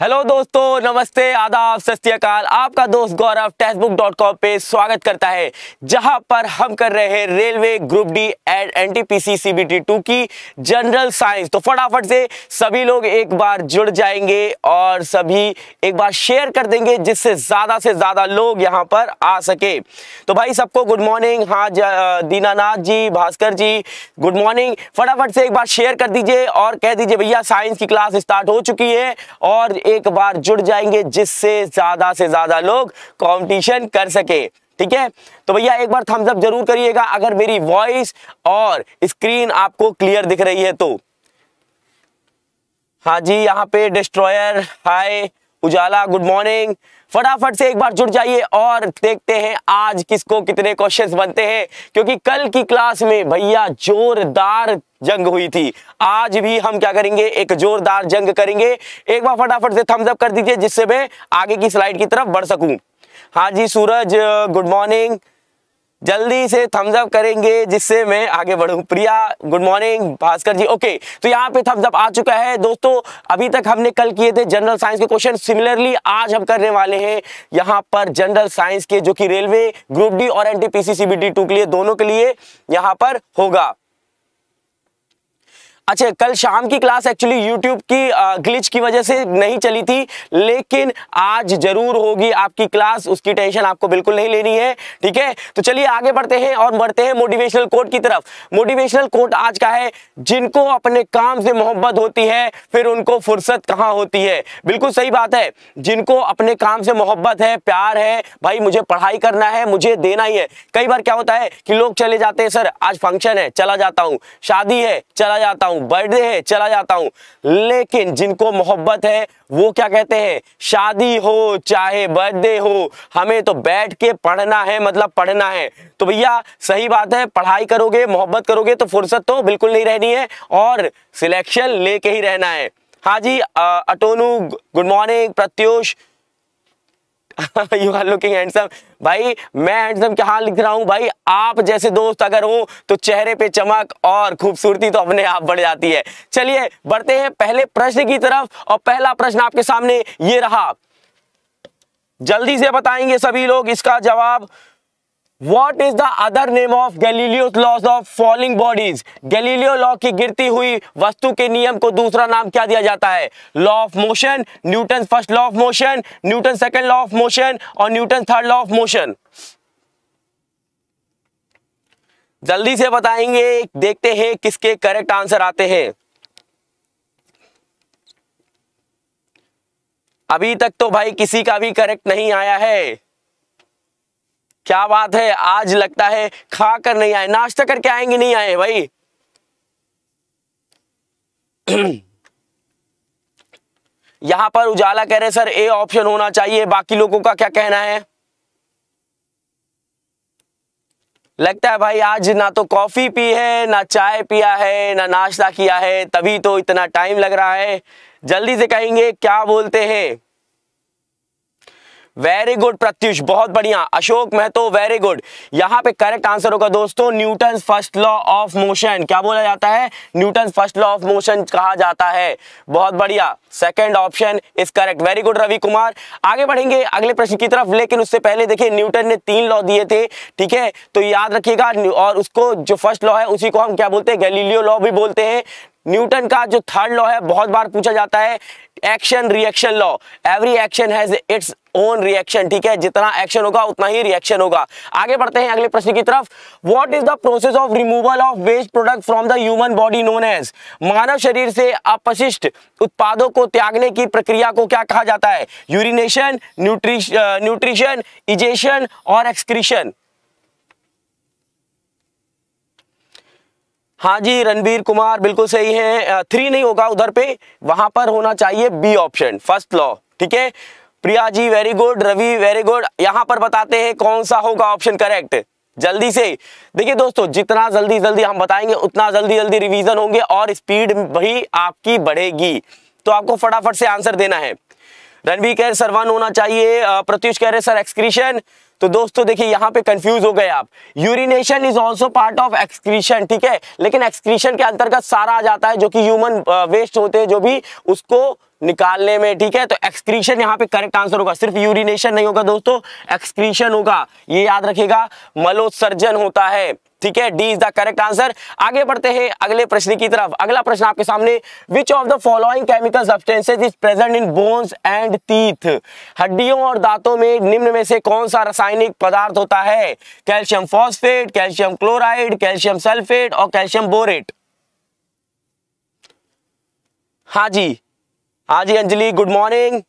Hello दोस्तों नमस्ते आदाब सत आपका दोस्त गौरव टेक्सटबुक डॉट कॉम पे स्वागत करता है जहां पर हम कर रहे हैं railway group D and NTPC CBT two की जनरल साइंस तो फटाफट से सभी लोग एक बार जुड़ जाएंगे और सभी एक बार शेयर कर देंगे जिससे ज़्यादा से ज़्यादा लोग यहां पर आ सके तो भाई सबको गुड मॉर्निंग हाँ दीनानाथ जी भास्कर जी गुड मॉर्निंग फटाफट से एक बार शेयर कर दीजिए और कह दीजिए भैया साइंस की क्लास स्टार्ट हो चुकी है और एक बार जुड़ जाएंगे जिससे ज्यादा से ज्यादा लोग कॉम्पिटिशन कर सके ठीक है तो भैया एक बार थम्सअप जरूर करिएगा अगर मेरी वॉइस और स्क्रीन आपको क्लियर दिख रही है तो हाँ जी यहाँ पे destroyer hi Ujala good morning फटाफट से एक बार जुड़ जाइए और देखते हैं आज किसको कितने क्वेश्चंस बनते हैं क्योंकि कल की क्लास में भैया जोरदार जंग हुई थी आज भी हम क्या करेंगे एक जोरदार जंग करेंगे एक बार फटाफट से थम्स अप कर दीजिए जिससे मैं आगे की स्लाइड की तरफ बढ़ सकूं हाँ जी सूरज गुड मॉर्निंग जल्दी से थम्स अप करेंगे जिससे मैं आगे बढ़ूं Priya good morning Bhaskar ji okay तो यहाँ पे थम्स अप आ चुका है दोस्तों अभी तक हमने कल किए थे जनरल साइंस के क्वेश्चन सिमिलरली आज हम करने वाले हैं यहाँ पर जनरल साइंस के जो कि रेलवे ग्रुप डी और एन टी टू के लिए दोनों के लिए यहाँ पर होगा अच्छा कल शाम की क्लास एक्चुअली यूट्यूब की ग्लिच की वजह से नहीं चली थी लेकिन आज जरूर होगी आपकी क्लास उसकी टेंशन आपको बिल्कुल नहीं लेनी है ठीक है तो चलिए आगे बढ़ते हैं और बढ़ते हैं मोटिवेशनल कोट की तरफ मोटिवेशनल कोट आज का है जिनको अपने काम से मोहब्बत होती है फिर उनको फुर्सत कहाँ होती है बिल्कुल सही बात है जिनको अपने काम से मोहब्बत है प्यार है भाई मुझे पढ़ाई करना है मुझे देना ही है कई बार क्या होता है कि लोग चले जाते हैं सर आज फंक्शन है चला जाता हूँ शादी है चला जाता हूँ हूँ बर्थडे है चला जाता हूँ लेकिन जिनको मोहब्बत है वो क्या कहते हैं शादी हो चाहे बर्थडे हो हमें तो बैठ के पढ़ना है मतलब पढ़ना है तो भैया सही बात है पढ़ाई करोगे मोहब्बत करोगे तो फुर्सत तो बिल्कुल नहीं रहनी है और सिलेक्शन लेके ही रहना है हाँ जी Atonu good morning Pratyush you are looking handsome भाई मैं हैंडसम क्या लिख रहा हूँ भाई आप जैसे दोस्त अगर हो तो चेहरे पे चमक और खूबसूरती तो अपने आप बढ़ जाती है चलिए बढ़ते हैं पहले प्रश्न की तरफ और पहला प्रश्न आपके सामने ये रहा जल्दी से बताएंगे सभी लोग इसका जवाब what is the other name of Galileo laws of falling bodies Galileo law की गिरती हुई वस्तु के नियम को दूसरा नाम क्या दिया जाता है law of motion Newton first law of motion Newton second law of motion और Newton third law of motion जल्दी से बताएंगे देखते हैं किसके करेक्ट आंसर आते हैं अभी तक तो भाई किसी का भी करेक्ट नहीं आया है क्या बात है आज लगता है खा कर नहीं आए नाश्ता करके आएंगे नहीं आए भाई यहां पर उजाला कह रहे सर ए ऑप्शन होना चाहिए बाकी लोगों का क्या कहना है लगता है भाई आज ना तो कॉफी पी है ना चाय पिया है ना नाश्ता किया है तभी तो इतना टाइम लग रहा है जल्दी से कहेंगे क्या बोलते हैं वेरी गुड प्रत्युष बहुत बढ़िया अशोक महतो वेरी गुड यहाँ पे करेक्ट आंसर होगा दोस्तों Newton first law of motion क्या बोला जाता है Newton first law of motion कहा जाता है बहुत बढ़िया second option is correct very good Ravi Kumar आगे बढ़ेंगे अगले प्रश्न की तरफ लेकिन उससे पहले देखिए न्यूटन ने तीन लॉ दिए थे ठीक है तो याद रखिएगा और उसको जो फर्स्ट लॉ है उसी को हम क्या बोलते हैं गैलीलियो लॉ भी बोलते हैं न्यूटन का जो थर्ड लॉ है बहुत बार पूछा जाता है action reaction law every action has its own reaction ठीक है जितना एक्शन होगा उतना ही रिएक्शन होगा आगे बढ़ते हैं अगले प्रश्न की तरफ what is the process of removal of waste product from the human body known as मानव शरीर से अपशिष्ट उत्पादों को त्यागने की प्रक्रिया को क्या कहा जाता है यूरिनेशन न्यूट्रिशन इजेशन और एक्सक्रीशन हाँ जी रणबीर कुमार बिल्कुल सही है थ्री नहीं होगा उधर पे वहां पर होना चाहिए बी ऑप्शन फर्स्ट लॉ ठीक है Priya ji very good Ravi very good यहां पर बताते हैं कौन सा होगा ऑप्शन करेक्ट जल्दी से देखिए दोस्तों जितना जल्दी जल्दी हम बताएंगे उतना जल्दी जल्दी रिवीजन होंगे और स्पीड भी आपकी बढ़ेगी तो आपको फटाफट से आंसर देना है रणवीर कह रहे सर वन होना चाहिए प्रत्युष कह रहे सर एक्सक्रीशन तो दोस्तों देखिए यहां पे कंफ्यूज हो गए आप urination is also part of excretion ठीक है लेकिन एक्सक्रीशन के अंतर्गत सारा आ जाता है जो कि ह्यूमन वेस्ट होते हैं जो भी उसको निकालने में ठीक है तो एक्सक्रीशन यहाँ पे करेक्ट आंसर होगा सिर्फ यूरिनेशन नहीं होगा दोस्तों एक्सक्रीशन होगा ये याद रखेगा मलोत्सर्जन होता है ठीक है D is the correct answer आगे बढ़ते हैं अगले प्रश्न की तरफ अगला प्रश्न आपके सामने which of the following chemical substances is present in bones and teeth हड्डियों और दांतों में निम्न में से कौन सा रासायनिक पदार्थ होता है calcium phosphate calcium chloride calcium sulphate और कैल्शियम बोरेट हाँ जी हाँ जी अंजलि गुड मॉर्निंग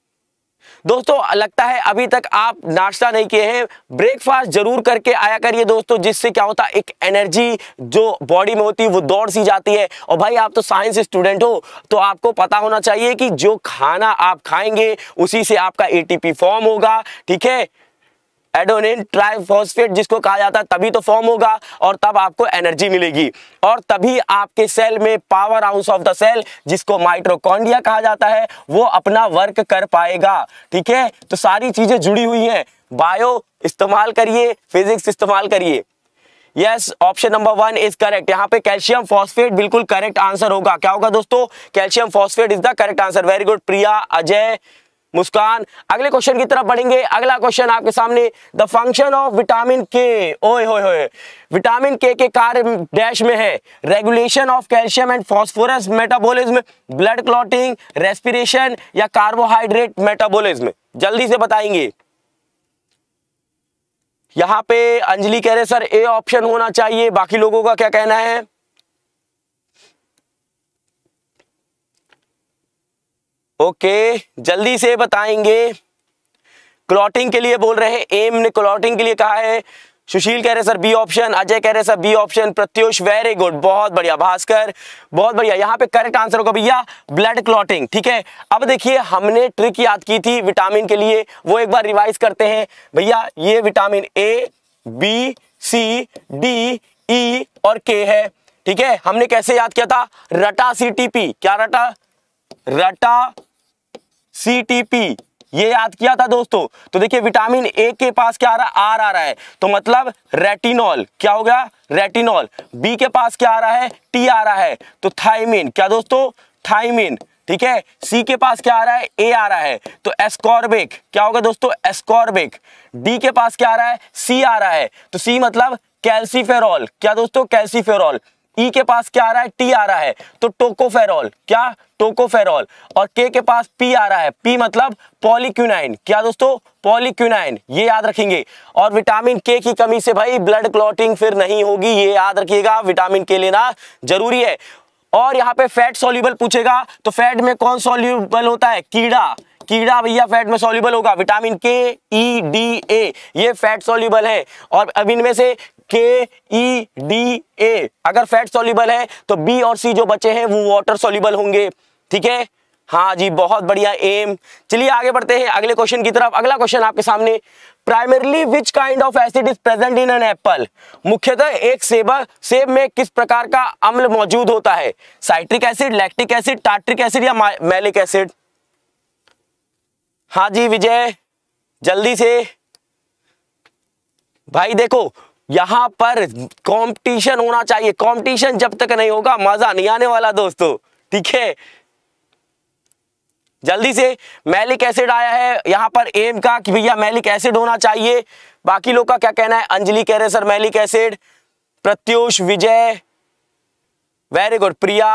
दोस्तों लगता है अभी तक आप नाश्ता नहीं किए हैं ब्रेकफास्ट जरूर करके आया करिए दोस्तों जिससे क्या होता है एक एनर्जी जो बॉडी में होती है वो दौड़ सी जाती है और भाई आप तो साइंस स्टूडेंट हो तो आपको पता होना चाहिए कि जो खाना आप खाएंगे उसी से आपका एटीपी फॉर्म होगा ठीक है एडोनिन ट्राइफॉस्फेट जिसको कहा जाता है तभी तो फॉर्म होगा और तब आपको एनर्जी मिलेगी और तभी आपके सेल में power house of the cell जिसको माइट्रोकॉन्डिया कहा जाता है वो अपना वर्क कर पाएगा ठीक है तो सारी चीजें जुड़ी हुई हैं बायो इस्तेमाल करिए फिजिक्स इस्तेमाल करिए yes option number one is correct यहाँ पे कैल्शियम फॉस्फेट बिल्कुल करेक्ट आंसर होगा क्या होगा दोस्तों calcium phosphate is the correct answer very good Priya Ajay Muskan अगले क्वेश्चन की तरफ बढ़ेंगे अगला क्वेश्चन आपके सामने द फंक्शन ऑफ विटामिन के ओए होए होए विटामिन के के कार्य डैश में है regulation of calcium and phosphorus metabolism blood clotting respiration या कार्बोहाइड्रेट मेटाबॉलिज्म जल्दी से बताएंगे यहाँ पे अंजलि कह रहे सर ए ऑप्शन होना चाहिए बाकी लोगों का क्या कहना है ओके जल्दी से बताएंगे क्लॉटिंग के लिए बोल रहे हैं एम ने क्लॉटिंग के लिए कहा है सुशील कह रहे सर बी ऑप्शन अजय कह रहे sir B option Pratyush very good बहुत बढ़िया भास्कर बहुत बढ़िया यहाँ पे करेक्ट आंसर होगा भैया ब्लड क्लॉटिंग ठीक है अब देखिए हमने ट्रिक याद की थी विटामिन के लिए वो एक बार रिवाइज करते हैं भैया ये vitamin A B C D E और के है ठीक है हमने कैसे याद किया था रटा सी क्या रटा रटा सीटीपी ये याद किया था दोस्तों तो देखिए विटामिन ए के पास क्या आ रहा है आर आ रहा है तो मतलब रेटिनॉल क्या हो गया रेटिनॉल बी के पास क्या आ रहा है टी आ रहा है तो थाइमिन क्या दोस्तों थाइमिन ठीक है सी के पास क्या आ रहा है ए आ रहा है तो एस्कॉर्बिक क्या होगा दोस्तों एस्कॉर्बिक डी के पास क्या आ रहा है सी आ रहा है तो सी मतलब कैल्सीफेरॉल क्या दोस्तों कैल्सीफेरॉल ई के पास क्या आ रहा है टी आ रहा है तो टोकोफेरॉल क्या टोकोफेरॉल और के के पास पी आ रहा है पी मतलब पॉलीक्यूनाइन क्या दोस्तों पॉलीक्यूनाइन ये याद रखेंगे और विटामिन के की कमी से भाई ब्लड क्लॉटिंग फिर नहीं होगी ये याद रखिएगा विटामिन के लेना जरूरी है और यहाँ पे फैट सोल्यूबल पूछेगा तो फैट में कौन सोल्यूबल होता है कीड़ा कीड़ा भैया फैट में सोल्यूबल होगा विटामिन के ई डी ए ये फैट सोल्यूबल है और अब इनमें से के ई डी ए अगर फैट सोल्यूबल है तो बी और सी जो बचे हैं वो वाटर सोल्यूबल होंगे ठीक है हाँ जी बहुत बढ़िया एम चलिए आगे बढ़ते हैं अगले क्वेश्चन की तरफ अगला क्वेश्चन आपके सामने primarily which kind of acid is present in an apple मुख्यतः एक सेब सेब में किस प्रकार का अम्ल मौजूद होता है citric acid lactic acid tartaric acid या मैलिक एसिड हाँ जी विजय जल्दी से भाई देखो यहाँ पर कंपटीशन होना चाहिए कंपटीशन जब तक नहीं होगा मजा नहीं आने वाला दोस्तों ठीक है जल्दी से मैलिक एसिड आया है यहाँ पर एम का कि भैया मैलिक एसिड होना चाहिए बाकी लोग का क्या कहना है अंजलि कह रहे sir malic acid Pratyush Vijay very good Priya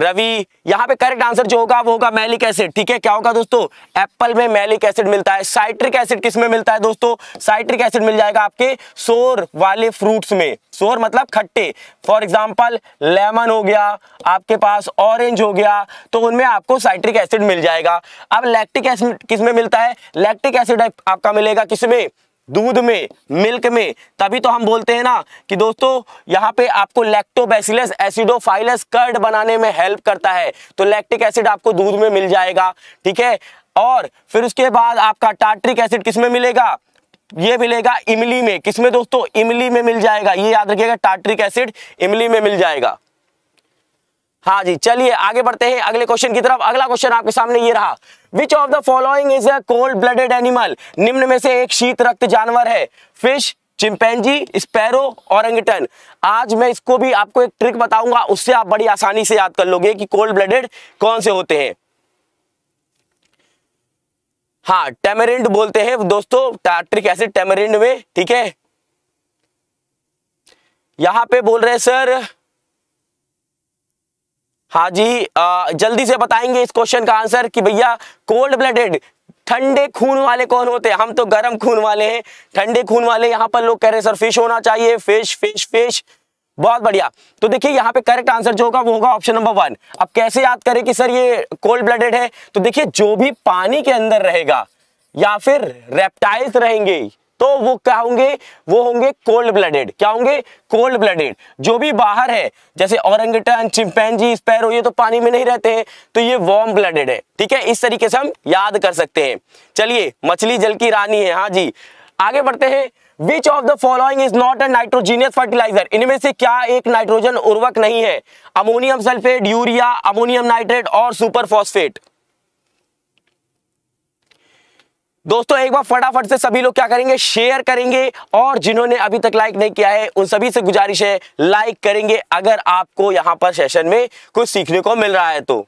Ravi यहाँ पे करेक्ट आंसर जो होगा वो होगा मैलिक एसिड ठीक है क्या होगा दोस्तों एप्पल में मैलिक एसिड मिलता है साइट्रिक एसिड किस में मिलता है दोस्तों साइट्रिक एसिड मिल जाएगा आपके सोर वाले फ्रूट्स में सोर मतलब खट्टे फॉर एग्जाम्पल लेमन हो गया आपके पास ऑरेंज हो गया तो उनमें आपको साइट्रिक एसिड मिल जाएगा अब लैक्टिक एसिड किसमें मिलता है लैक्टिक एसिड आपका मिलेगा किसमें दूध में मिल्क में तभी तो हम बोलते हैं ना कि दोस्तों यहाँ पे आपको लैक्टोबैसिलस एसिडोफाइलस कर्ड बनाने में हेल्प करता है तो लैक्टिक एसिड आपको दूध में मिल जाएगा ठीक है और फिर उसके बाद आपका टार्ट्रिक एसिड किसमें मिलेगा ये मिलेगा इमली में किसमें दोस्तों इमली में मिल जाएगा ये याद रखिएगा टार्ट्रिक एसिड इमली में मिल जाएगा हाँ जी चलिए आगे बढ़ते हैं अगले क्वेश्चन की तरफ अगला क्वेश्चन आपके सामने ये रहा which of the following is a cold blooded animal निम्न में से एक शीत रक्त जानवर है फिश चिंपेंजी स्पैरो औरंगटन आज मैं इसको भी आपको एक ट्रिक बताऊंगा उससे आप बड़ी आसानी से याद कर लोगे कि कोल्ड ब्लडेड कौन से होते हैं हाँ टेमरिंड बोलते हैं दोस्तों ट्रिक ऐसे टेमरिंड में ठीक है यहां पे बोल रहे सर हाँ जी आ, जल्दी से बताएंगे इस क्वेश्चन का आंसर कि भैया कोल्ड ब्लडेड ठंडे खून वाले कौन होते हैं हम तो गर्म खून वाले हैं ठंडे खून वाले यहाँ पर लोग कह रहे हैं सर फिश होना चाहिए फिश फिश फिश बहुत बढ़िया तो देखिए यहाँ पे करेक्ट आंसर जो होगा वो होगा ऑप्शन नंबर वन अब कैसे याद करें कि सर ये कोल्ड ब्लडेड है तो देखिए जो भी पानी के अंदर रहेगा या फिर रेप्टाइल्स रहेंगे तो वो क्या होंगे वो होंगे कोल्ड ब्लडेड क्या होंगे कोल्ड ब्लडेड जो भी बाहर है जैसे औरंगटन चिंपैनजी स्पैरो ये तो पानी में नहीं रहते हैं तो ये वार्म ब्लडेड है ठीक है इस तरीके से हम याद कर सकते हैं चलिए मछली जल की रानी है हाँ जी आगे बढ़ते हैं Which of the following is not a nitrogenous fertiliser इनमें से क्या एक नाइट्रोजन उर्वक नहीं है ammonium sulphate urea ammonium nitrate और सुपर फॉस्फेट दोस्तों एक बार फटाफट से सभी लोग क्या करेंगे शेयर करेंगे और जिन्होंने अभी तक लाइक नहीं किया है उन सभी से गुजारिश है लाइक करेंगे अगर आपको यहां पर सेशन में कुछ सीखने को मिल रहा है तो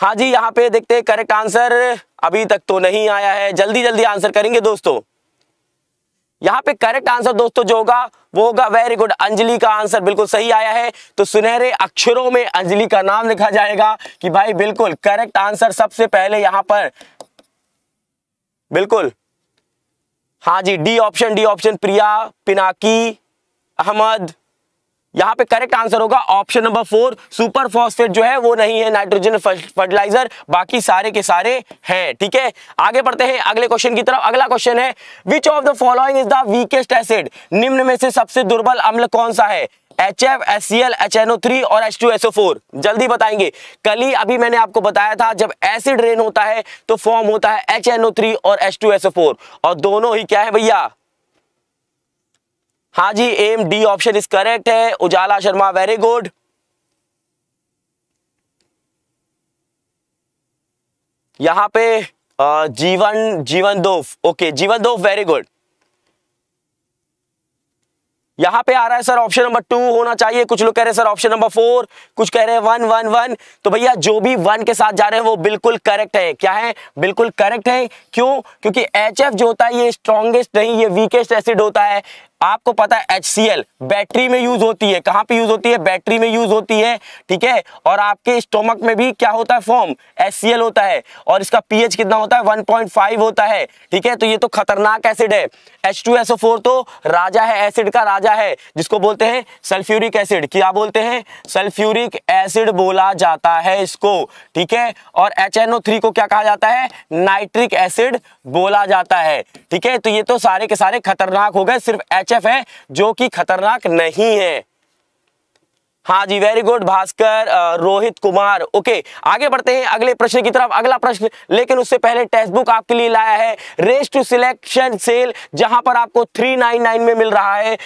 हाँ जी यहाँ पे देखते हैं करेक्ट आंसर अभी तक तो नहीं आया है जल्दी जल्दी आंसर करेंगे दोस्तों यहाँ पे करेक्ट आंसर दोस्तों जो होगा वो होगा वेरी गुड अंजलि का आंसर बिल्कुल सही आया है तो सुनहरे अक्षरों में अंजलि का नाम लिखा जाएगा कि भाई बिल्कुल करेक्ट आंसर सबसे पहले यहाँ पर बिल्कुल हाँ जी D option D option Priya Pinaki Ahmed यहाँ पे करेक्ट आंसर होगा option number four super phosphate जो है वो नहीं है नाइट्रोजन फर्टिलाइजर बाकी सारे के सारे हैं ठीक है आगे बढ़ते हैं अगले क्वेश्चन की तरफ अगला क्वेश्चन है which of the following is the weakest acid निम्न में से सबसे दुर्बल अम्ल कौन सा है H F S C L H N O three और H two S O four जल्दी बताएंगे कल ही अभी मैंने आपको बताया था जब एसिड रेन होता है तो फॉर्म होता है एच एन ओ थ्री और H two S O four और दोनों ही क्या है भैया हाँ जी M D option is correct है उजाला शर्मा वेरी गुड यहां पे जीवन जीवन दोफ ओके जीवन दोफ वेरी गुड यहाँ पे आ रहा है सर ऑप्शन नंबर टू होना चाहिए कुछ लोग कह रहे हैं सर ऑप्शन नंबर फोर कुछ कह रहे हैं वन वन वन तो भैया जो भी वन के साथ जा रहे हैं वो बिल्कुल करेक्ट है क्या है बिल्कुल करेक्ट है क्यों क्योंकि एच जो होता है ये स्ट्रॉन्गेस्ट नहीं ये वीकेस्ट एसिड होता है आपको पता है HCl बैटरी में यूज होती है कहां पे यूज होती है बैटरी में यूज होती है ठीक है और आपके स्टोमक में भी क्या होता है फॉर्म HCl होता है और इसका पीएच कितना होता है 1.5 होता है ठीक है तो ये तो खतरनाक एसिड है H2SO4 तो राजा है एसिड का राजा है जिसको बोलते हैं सल्फ्यूरिक एसिड क्या बोलते हैं सल्फ्यूरिक एसिड बोला जाता है इसको ठीक है और थ्री को क्या कहा जाता है नाइट्रिक एसिड बोला जाता है ठीक है तो ये तो सारे के सारे खतरनाक हो गए सिर्फ एच शेफ है जो कि खतरनाक नहीं है हाँ जी very good Bhaskar Rohit Kumar okay आगे बढ़ते हैं अगले प्रश्न की तरफ अगला प्रश्न लेकिन उससे पहले टेक्स्ट बुक आपके लिए लाया है रेस टू सिलेक्शन सेल जहां पर आपको 399 में मिल रहा है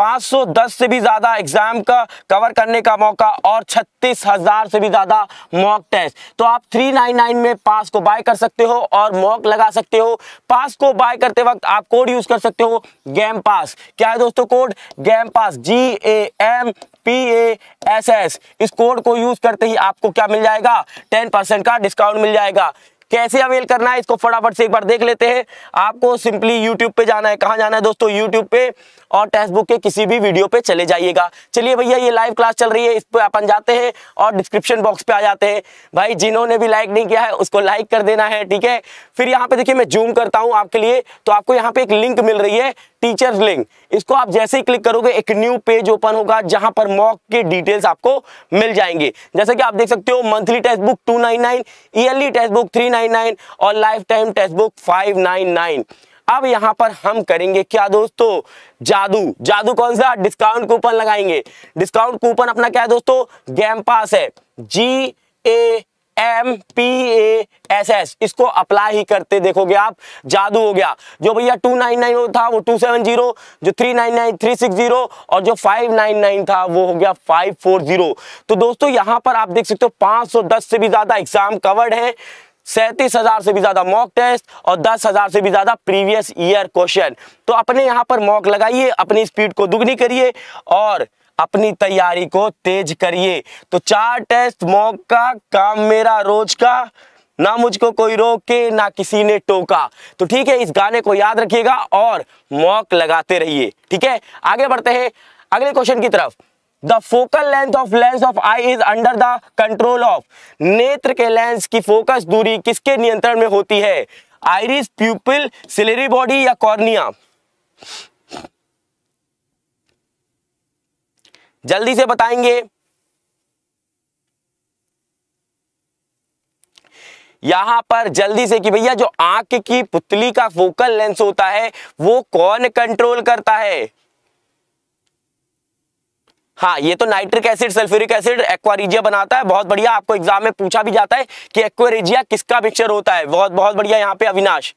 510 से भी ज्यादा एग्जाम का कवर करने का मौका और छत्तीस हजार से भी ज्यादा मॉक टेस्ट तो आप 399 में पास को बाय कर सकते हो और मॉक लगा सकते हो पास को बाय करते वक्त आप कोड यूज कर सकते हो गैम पास क्या है दोस्तों code game pass G A M P A S S इस कोड को यूज करते ही आपको क्या मिल जाएगा टेन परसेंट का डिस्काउंट मिल जाएगा कैसे अवेल करना है इसको फटाफट से एक बार देख लेते हैं आपको सिंपली यूट्यूब पे जाना है कहाँ जाना है दोस्तों यूट्यूब पे और टेक्स्ट बुक के किसी भी वीडियो पे चले जाइएगा चलिए भैया ये लाइव क्लास चल रही है इस पर अपन जाते हैं और डिस्क्रिप्शन बॉक्स पे आ जाते हैं भाई जिन्होंने भी लाइक नहीं किया है उसको लाइक कर देना है ठीक है फिर यहाँ पे देखिए मैं जूम करता हूँ आपके लिए तो आपको यहाँ पे एक लिंक मिल रही है टीचर्स लिंक इसको आप जैसे ही क्लिक करोगे एक न्यू पेज ओपन होगा जहां पर मॉक के डिटेल्स आपको मिल जाएंगे जैसे कि आप देख सकते हो monthly Testbook two nine nine yearly Testbook three nine nine और lifetime Testbook five nine nine अब यहाँ पर हम करेंगे क्या दोस्तों जादू जादू कौन सा डिस्काउंट कूपन लगाएंगे डिस्काउंट कूपन अपना क्या है दोस्तों गेम पास है G A M P A S S इसको अप्लाई ही करते देखोगे आप जादू हो गया जो भैया टू नाइन नाइन था वो टू सेवन जीरो जो three nine nine three six zero और जो फाइव नाइन नाइन था वो हो गया फाइव फोर जीरो तो दोस्तों यहां पर आप देख सकते हो पांच सौ दस से भी ज़्यादा एग्जाम कवर्ड है सैंतीस हजार से भी ज्यादा मॉक टेस्ट और दस हजार से भी ज्यादा प्रीवियस ईयर क्वेश्चन तो अपने यहाँ पर मॉक लगाइए अपनी स्पीड को दुगनी करिए और अपनी तैयारी को तेज करिए तो चार टेस्ट मॉक का काम मेरा रोज का ना मुझको कोई रोके ना किसी ने टोका तो ठीक है इस गाने को याद रखिएगा और मॉक लगाते रहिए ठीक है आगे बढ़ते हैं अगले क्वेश्चन की तरफ the focal length of lens of eye is under the control of नेत्र के लेंस की फोकस दूरी किसके नियंत्रण में होती है आइरिस प्यूपिल सिलेरी बॉडी या कॉर्निया जल्दी से बताएंगे यहां पर जल्दी से कि भैया जो आंख की पुतली का फोकल लेंस होता है वो कौन कंट्रोल करता है हाँ ये तो nitric acid sulphuric acid aqua regia बनाता है बहुत बढ़िया आपको एग्जाम में पूछा भी जाता है कि एक्वेरिजिया किसका मिक्सर होता है बहुत बहुत बढ़िया यहाँ पे Avinash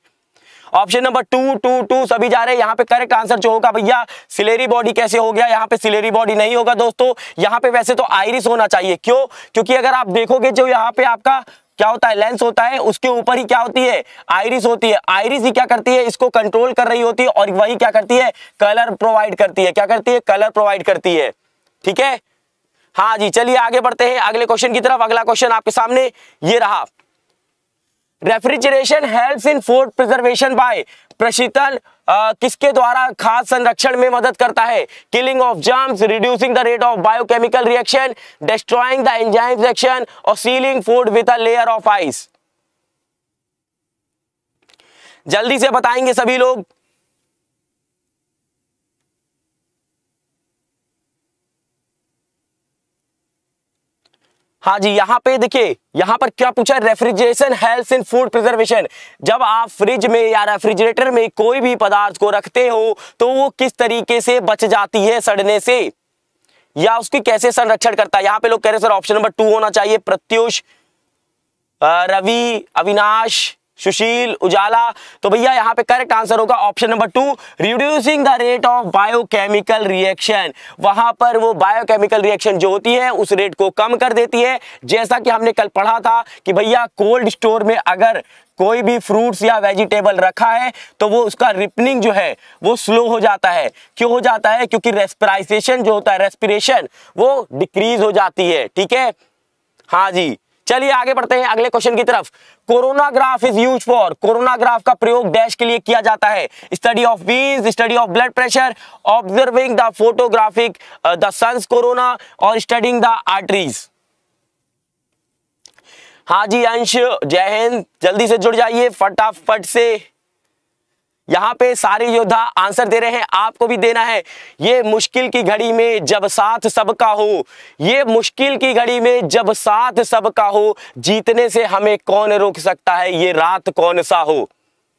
option number two two two सभी जा रहे हैं यहाँ पे करेक्ट आंसर जो होगा भैया सिलेरी बॉडी कैसे हो गया यहाँ पे सिलेरी बॉडी नहीं होगा दोस्तों यहाँ पे वैसे तो आयरिस होना चाहिए क्यों क्योंकि अगर आप देखोगे जो यहाँ पे आपका क्या होता है लेंस होता है उसके ऊपर ही क्या होती है आयरिस होती है आयरिस ही क्या करती है इसको कंट्रोल कर रही होती है और वही क्या करती है कलर प्रोवाइड करती है क्या करती है कलर प्रोवाइड करती है ठीक है हाँ जी चलिए आगे बढ़ते हैं अगले क्वेश्चन की तरफ अगला क्वेश्चन आपके सामने ये रहा refrigeration help in food preservation by प्रशीतल किसके द्वारा खाद संरक्षण में मदद करता है killing of germs reducing the rate of biochemical reaction destroying the enzyme reaction और sealing food with a layer of ice जल्दी से बताएंगे सभी लोग हाँ जी यहाँ पे देखिए यहाँ पर क्या पूछा refrigeration health in food preservation जब आप फ्रिज में या रेफ्रिजरेटर में कोई भी पदार्थ को रखते हो तो वो किस तरीके से बच जाती है सड़ने से या उसकी कैसे संरक्षण करता है यहाँ पे लोग कह रहे हैं सर ऑप्शन नंबर टू होना चाहिए प्रत्युष रवि अविनाश सुशील उजाला तो भैया यहाँ पे करेक्ट आंसर होगा option number two reducing the rate of biochemical reaction वहां पर वो बायोकेमिकल रिएक्शन जो होती है उस रेट को कम कर देती है जैसा कि हमने कल पढ़ा था कि भैया कोल्ड स्टोर में अगर कोई भी फ्रूट्स या वेजिटेबल रखा है तो वो उसका रिपनिंग जो है वो स्लो हो जाता है क्यों हो जाता है क्योंकि रेस्पिराइजेशन जो होता है रेस्पिरेशन वो डिक्रीज हो जाती है ठीक है हाँ जी चलिए आगे बढ़ते हैं अगले क्वेश्चन की तरफ corona is use for coronagraph का प्रयोग डैश के लिए किया जाता है study of beans study of blood pressure observing the photographic the suns corona और स्टडिंग द आर्टरीज हाँ जी अंश जय हिंद जल्दी से जुड़ जाइए फटाफट से यहाँ पे सारे योद्धा आंसर दे रहे हैं आपको भी देना है ये मुश्किल की घड़ी में जब साथ सबका हो ये मुश्किल की घड़ी में जब साथ सबका हो जीतने से हमें कौन रोक सकता है ये रात कौन सा हो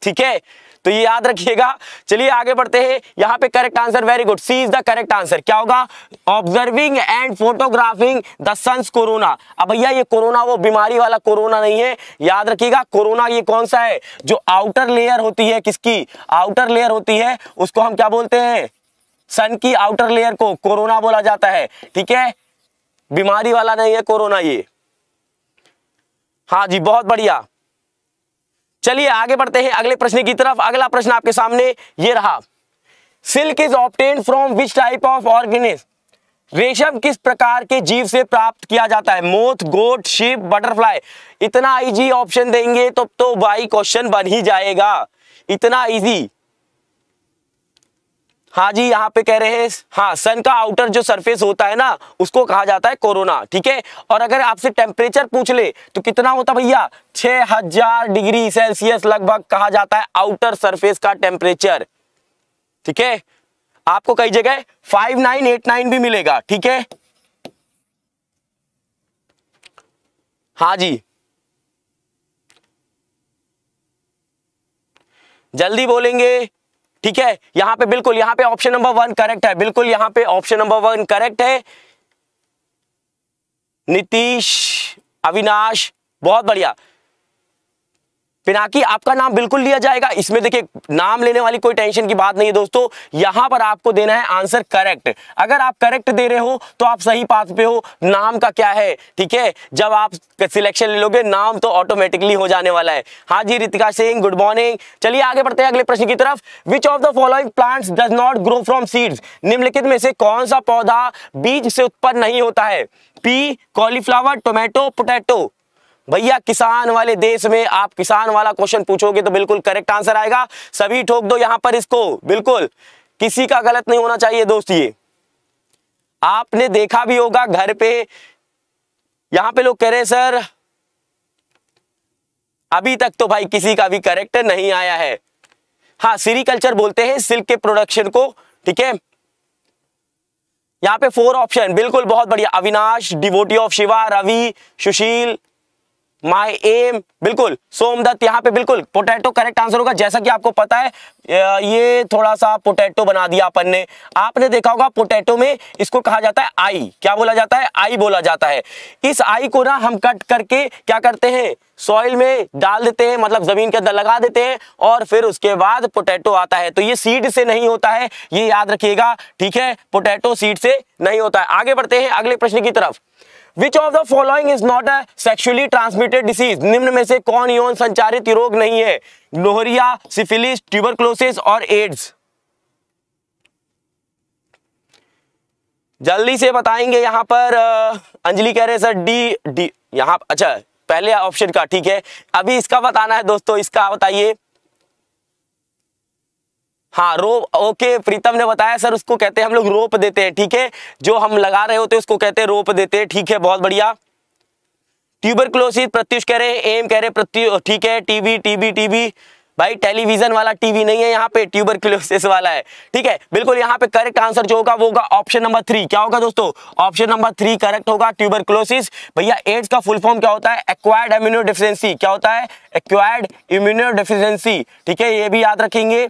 ठीक है तो ये याद रखिएगा चलिए आगे बढ़ते हैं यहाँ पे correct answer very good C is the correct answer क्या होगा observing and photographing the suns corona अब भैया ये कोरोना वो बीमारी वाला कोरोना नहीं है याद रखिएगा कोरोना ये कौन सा है जो आउटर लेयर होती है किसकी आउटर लेयर होती है उसको हम क्या बोलते हैं सन की आउटर लेयर को कोरोना बोला जाता है ठीक है बीमारी वाला नहीं है कोरोना ये हाँ जी बहुत बढ़िया चलिए आगे बढ़ते हैं अगले प्रश्न की तरफ अगला प्रश्न आपके सामने ये रहा silk is obtain from which type of organism रेशम किस प्रकार के जीव से प्राप्त किया जाता है मोथ गोट शिप बटरफ्लाई इतना इजी ऑप्शन देंगे तो तो भाई क्वेश्चन बन ही जाएगा इतना इजी हाँ जी यहाँ पे कह रहे हैं हाँ सन का आउटर जो सरफेस होता है ना उसको कहा जाता है कोरोना ठीक है और अगर आपसे टेम्परेचर पूछ ले तो कितना होता भैया 6000 डिग्री सेल्सियस लगभग कहा जाता है आउटर सरफेस का टेम्परेचर ठीक है आपको कई जगह 5989 भी मिलेगा ठीक है हाँ जी जल्दी बोलेंगे ठीक है यहां पे बिल्कुल यहां पे ऑप्शन नंबर वन करेक्ट है बिल्कुल यहां पे ऑप्शन नंबर वन करेक्ट है नीतीश अविनाश बहुत बढ़िया पिनाकी आपका नाम बिल्कुल लिया जाएगा इसमें देखिए नाम लेने वाली कोई टेंशन की बात नहीं है दोस्तों यहां पर आपको देना है आंसर करेक्ट अगर आप करेक्ट दे रहे हो तो आप सही पाथ पे हो नाम का क्या है ठीक है जब आप सिलेक्शन ले लोगे नाम तो ऑटोमेटिकली हो जाने वाला है हाँ जी रितिका सिंह गुड मॉर्निंग चलिए आगे बढ़ते हैं अगले प्रश्न की तरफ which of the following plant does not grow from seeds निम्नलिखित में से कौन सा पौधा बीज से उत्पन्न नहीं होता है पी कॉलीफ्लावर टोमेटो पोटैटो भैया किसान वाले देश में आप किसान वाला क्वेश्चन पूछोगे तो बिल्कुल करेक्ट आंसर आएगा सभी ठोक दो यहां पर इसको बिल्कुल किसी का गलत नहीं होना चाहिए दोस्त ये आपने देखा भी होगा घर पे यहां पे लोग कह रहे सर अभी तक तो भाई किसी का भी करेक्ट नहीं आया है हाँ सीरीकल्चर बोलते हैं सिल्क के प्रोडक्शन को ठीक है यहाँ पे फोर ऑप्शन बिल्कुल बहुत बढ़िया अविनाश डिवोटी ऑफ शिवा रवि सुशील माई एम बिल्कुल सोमदत्त यहाँ पे बिल्कुल पोटैटो करेक्ट आंसर होगा जैसा कि आपको पता है ये थोड़ा सा पोटैटो बना दिया अपन ने आपने देखा होगा पोटैटो में इसको कहा जाता है आई क्या बोला जाता है आई बोला जाता है इस आई को ना हम कट करके क्या करते हैं सॉइल में डाल देते हैं मतलब जमीन के अंदर लगा देते हैं और फिर उसके बाद पोटैटो आता है तो ये सीड से नहीं होता है ये याद रखिएगा ठीक है पोटैटो सीड से नहीं होता है आगे बढ़ते हैं अगले प्रश्न की तरफ which of the following is not a sexually transmitted disease निम्न में से कौन यौन संचारित रोग नहीं है लोहरिया सिफिलिस ट्यूबरक्लोसिस और एड्स जल्दी से बताएंगे यहां पर अंजलि कह रहे सर डी डी यहां अच्छा पहले ऑप्शन का ठीक है अभी इसका बताना है दोस्तों इसका बताइए हाँ रोप ओके प्रीतम ने बताया सर उसको कहते हैं हम लोग रोप देते हैं ठीक है जो हम लगा रहे होते हैं उसको कहते हैं रोप देते हैं ठीक है बहुत बढ़िया ट्यूबर क्लोसिस प्रत्युष कह रहे एम कह रहे प्रत्यु ठीक है टीवी टीवी टीवी भाई टेलीविजन वाला टीवी नहीं है यहाँ पे ट्यूबर क्लोसिस वाला है ठीक है बिल्कुल यहाँ पे करेक्ट आंसर जो होगा वो होगा ऑप्शन नंबर थ्री क्या होगा दोस्तों ऑप्शन नंबर थ्री करेक्ट होगा ट्यूबर क्लोसिस भैया एड्स का फुल फॉर्म क्या होता है एक्वायर्ड इम्यूनो डिफिशियंसी क्या होता है एक्वायर्ड इम्यूनो डिफिशियंसी ठीक है ये भी याद रखेंगे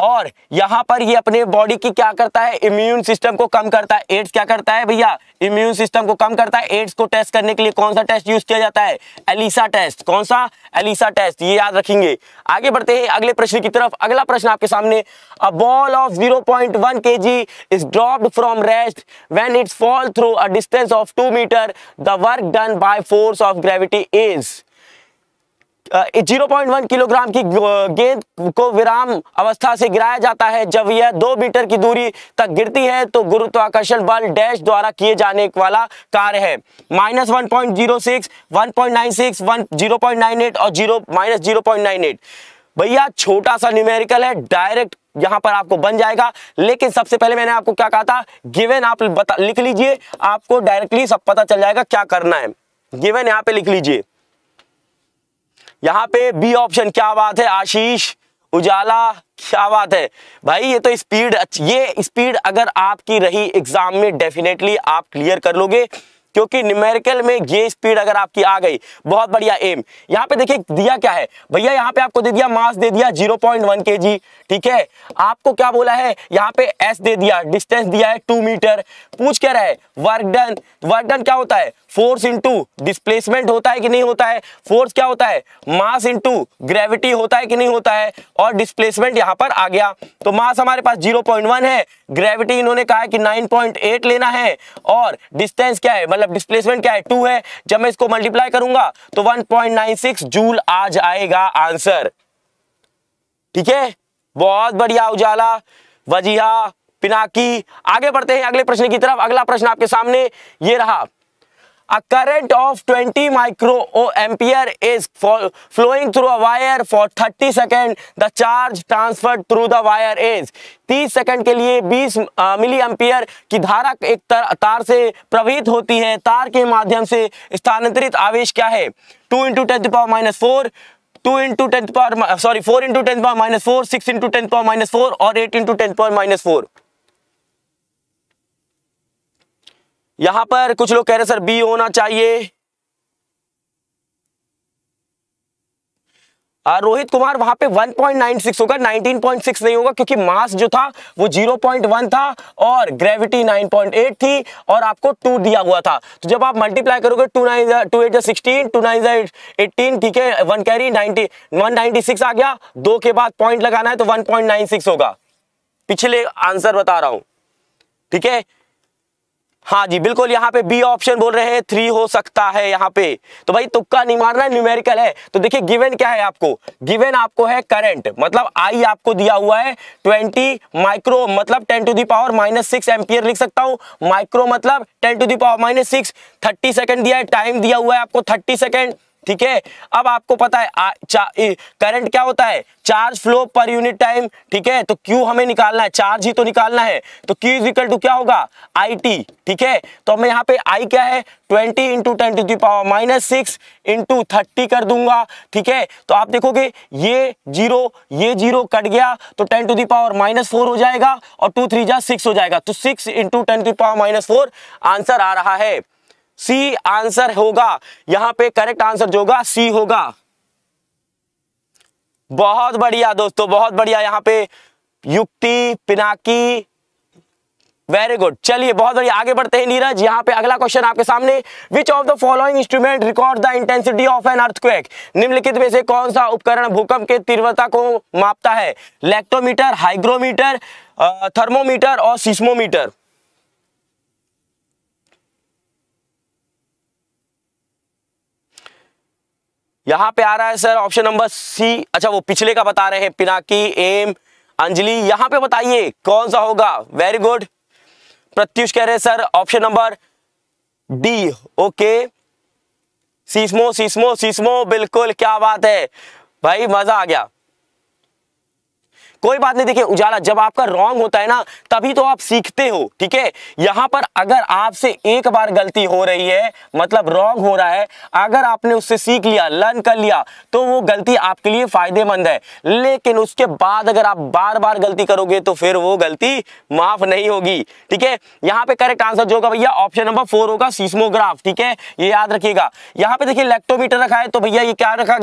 और यहां पर ये अपने बॉडी की क्या करता है इम्यून सिस्टम को कम करता है एड्स क्या करता है भैया इम्यून सिस्टम को कम करता है एड्स को टेस्ट करने के लिए कौन सा टेस्ट यूज किया जाता है एलिसा टेस्ट कौन सा एलिसा टेस्ट ये याद रखेंगे आगे बढ़ते हैं अगले प्रश्न की तरफ अगला प्रश्न आपके सामने a ball of zero point one K G is drop from rest when its fall through a distance of two metre the work done by force of gravity is 0.1 kilogram की गेंद को विराम अवस्था से गिराया जाता है जब यह दो मीटर की दूरी तक गिरती है तो गुरुत्वाकर्षण बल डैश द्वारा किए जाने वाला कार्य है minus one point zero six one point nine six one zero point nine eight और zero minus zero point nine eight भैया छोटा सा न्यूमेरिकल है डायरेक्ट यहां पर आपको बन जाएगा लेकिन सबसे पहले मैंने आपको क्या कहा था गिवेन आप लिख लीजिए आपको डायरेक्टली सब पता चल जाएगा क्या करना है गिवेन यहाँ पे लिख लीजिए यहाँ पे बी ऑप्शन क्या बात है आशीष उजाला क्या बात है भाई ये तो स्पीड ये स्पीड अगर आपकी रही एग्जाम में डेफिनेटली आप क्लियर कर लोगे क्योंकि न्यूमेरिकल में ये स्पीड अगर आपकी आ गई बहुत बढ़िया एम यहाँ पे देखिए दिया क्या है भैया यहाँ पे आपको दे दिया मास दे दिया 0.1 पॉइंट ठीक है आपको क्या बोला है यहाँ पे एस दे दिया डिस्टेंस दिया है टू मीटर पूछ क्या रहा है वर्क डन वर्क डन क्या होता है फोर्स इंटू डिस्प्लेसमेंट होता है कि नहीं होता है फोर्स क्या होता है मास इंटू ग्रेविटी होता है कि नहीं होता है और डिस्प्लेसमेंट यहाँ पर आ गया तो मास हमारे पास 0.1 है ग्रेविटी इन्होंने कहा है कि 9.8 लेना है और डिस्टेंस क्या है मतलब डिस्प्लेसमेंट क्या है टू है जब मैं इसको मल्टीप्लाई करूंगा तो 1.96 जूल आ जाएगा आंसर ठीक है बहुत बढ़िया उजाला वजिया पिनाकी आगे बढ़ते हैं अगले प्रश्न की तरफ अगला प्रश्न आपके सामने ये रहा A current of 20 microampere is flowing through a wire for 30 second. The charge transferred through the wire is 30 second के लिए 20 मिली एम्पियर की धारा एक तार से प्रवाहित होती है तार के माध्यम से स्थानांतरित आवेश क्या है 2 into ten power minus four two into ten power sorry four into ten power minus four six into ten power minus four और eight into ten power minus four यहां पर कुछ लोग कह रहे सर बी होना चाहिए रोहित कुमार वहां पे 1.96 होगा 19.6 नहीं होगा क्योंकि मास जो था वो 0.1 था और ग्रेविटी 9.8 थी और आपको 2 दिया हुआ था तो जब आप मल्टीप्लाई करोगे two nine two eight sixteen two nine eighteen ठीक है वन कैरी 90 196 आ गया दो के बाद पॉइंट लगाना है तो 1.96 होगा पिछले आंसर बता रहा हूं ठीक है हाँ जी बिल्कुल यहाँ पे बी ऑप्शन बोल रहे हैं थ्री हो सकता है यहाँ पे तो भाई तुक्का नहीं मारना है न्यूमेरिकल है तो देखिए गिवन क्या है आपको गिवन आपको है करंट मतलब आई आपको दिया हुआ है ट्वेंटी माइक्रो मतलब ten to the power minus six ampere लिख सकता हूँ माइक्रो मतलब ten to the power minus six thirty second दिया है टाइम दिया हुआ है आपको थर्टी सेकेंड ठीक है अब आपको पता है करंट क्या होता है charge flow per unit time ठीक है तो क्यू हमें निकालना है चार्ज ही तो निकालना है तो क्यू इज इक्वल टू क्या होगा आई टी ठीक है तो हमें यहाँ पे आई क्या है twenty into ten to the power minus six into thirty कर दूंगा ठीक है तो आप देखोगे ये जीरो ये जीरो कट गया तो ten to the power minus four हो जाएगा और टू थ्री जा सिक्स हो जाएगा तो six into ten to power minus four answer आ रहा है सी आंसर होगा यहां पे करेक्ट आंसर जो होगा सी होगा बहुत बढ़िया दोस्तों बहुत बढ़िया यहां पे युक्ति पिनाकी वेरी गुड चलिए बहुत बढ़िया आगे बढ़ते हैं नीरज यहाँ पे अगला क्वेश्चन आपके सामने which of the following instrument record the intensity of an earthquake निम्नलिखित में से कौन सा उपकरण भूकंप के तीव्रता को मापता है लेक्टोमीटर हाइग्रोमीटर थर्मोमीटर और सिस्मोमीटर यहाँ पे आ रहा है सर ऑप्शन नंबर सी अच्छा वो पिछले का बता रहे हैं पिनाकी एम अंजलि यहाँ पे बताइए कौन सा होगा वेरी गुड प्रत्युष कह रहे हैं sir option number D okay seismo seismo seismo बिल्कुल क्या बात है भाई मजा आ गया कोई बात नहीं देखिए उजाला जब आपका रॉन्ग होता है ना तभी तो आप सीखते हो ठीक है यहाँ पर अगर आपसे एक बार गलती हो रही है मतलब रॉन्ग हो रहा है अगर आपने उससे सीख लिया लर्न कर लिया तो वो गलती आपके लिए फायदेमंद है लेकिन उसके बाद अगर आप बार बार गलती करोगे तो फिर वो गलती माफ नहीं होगी ठीक है यहाँ पे करेक्ट आंसर जो होगा भैया ऑप्शन नंबर फोर होगा सीस्मोग्राफ ठीक है ये याद रखिएगा यहाँ पे देखिए लेक्टोमीटर रखा है तो भैया ये क्या रखा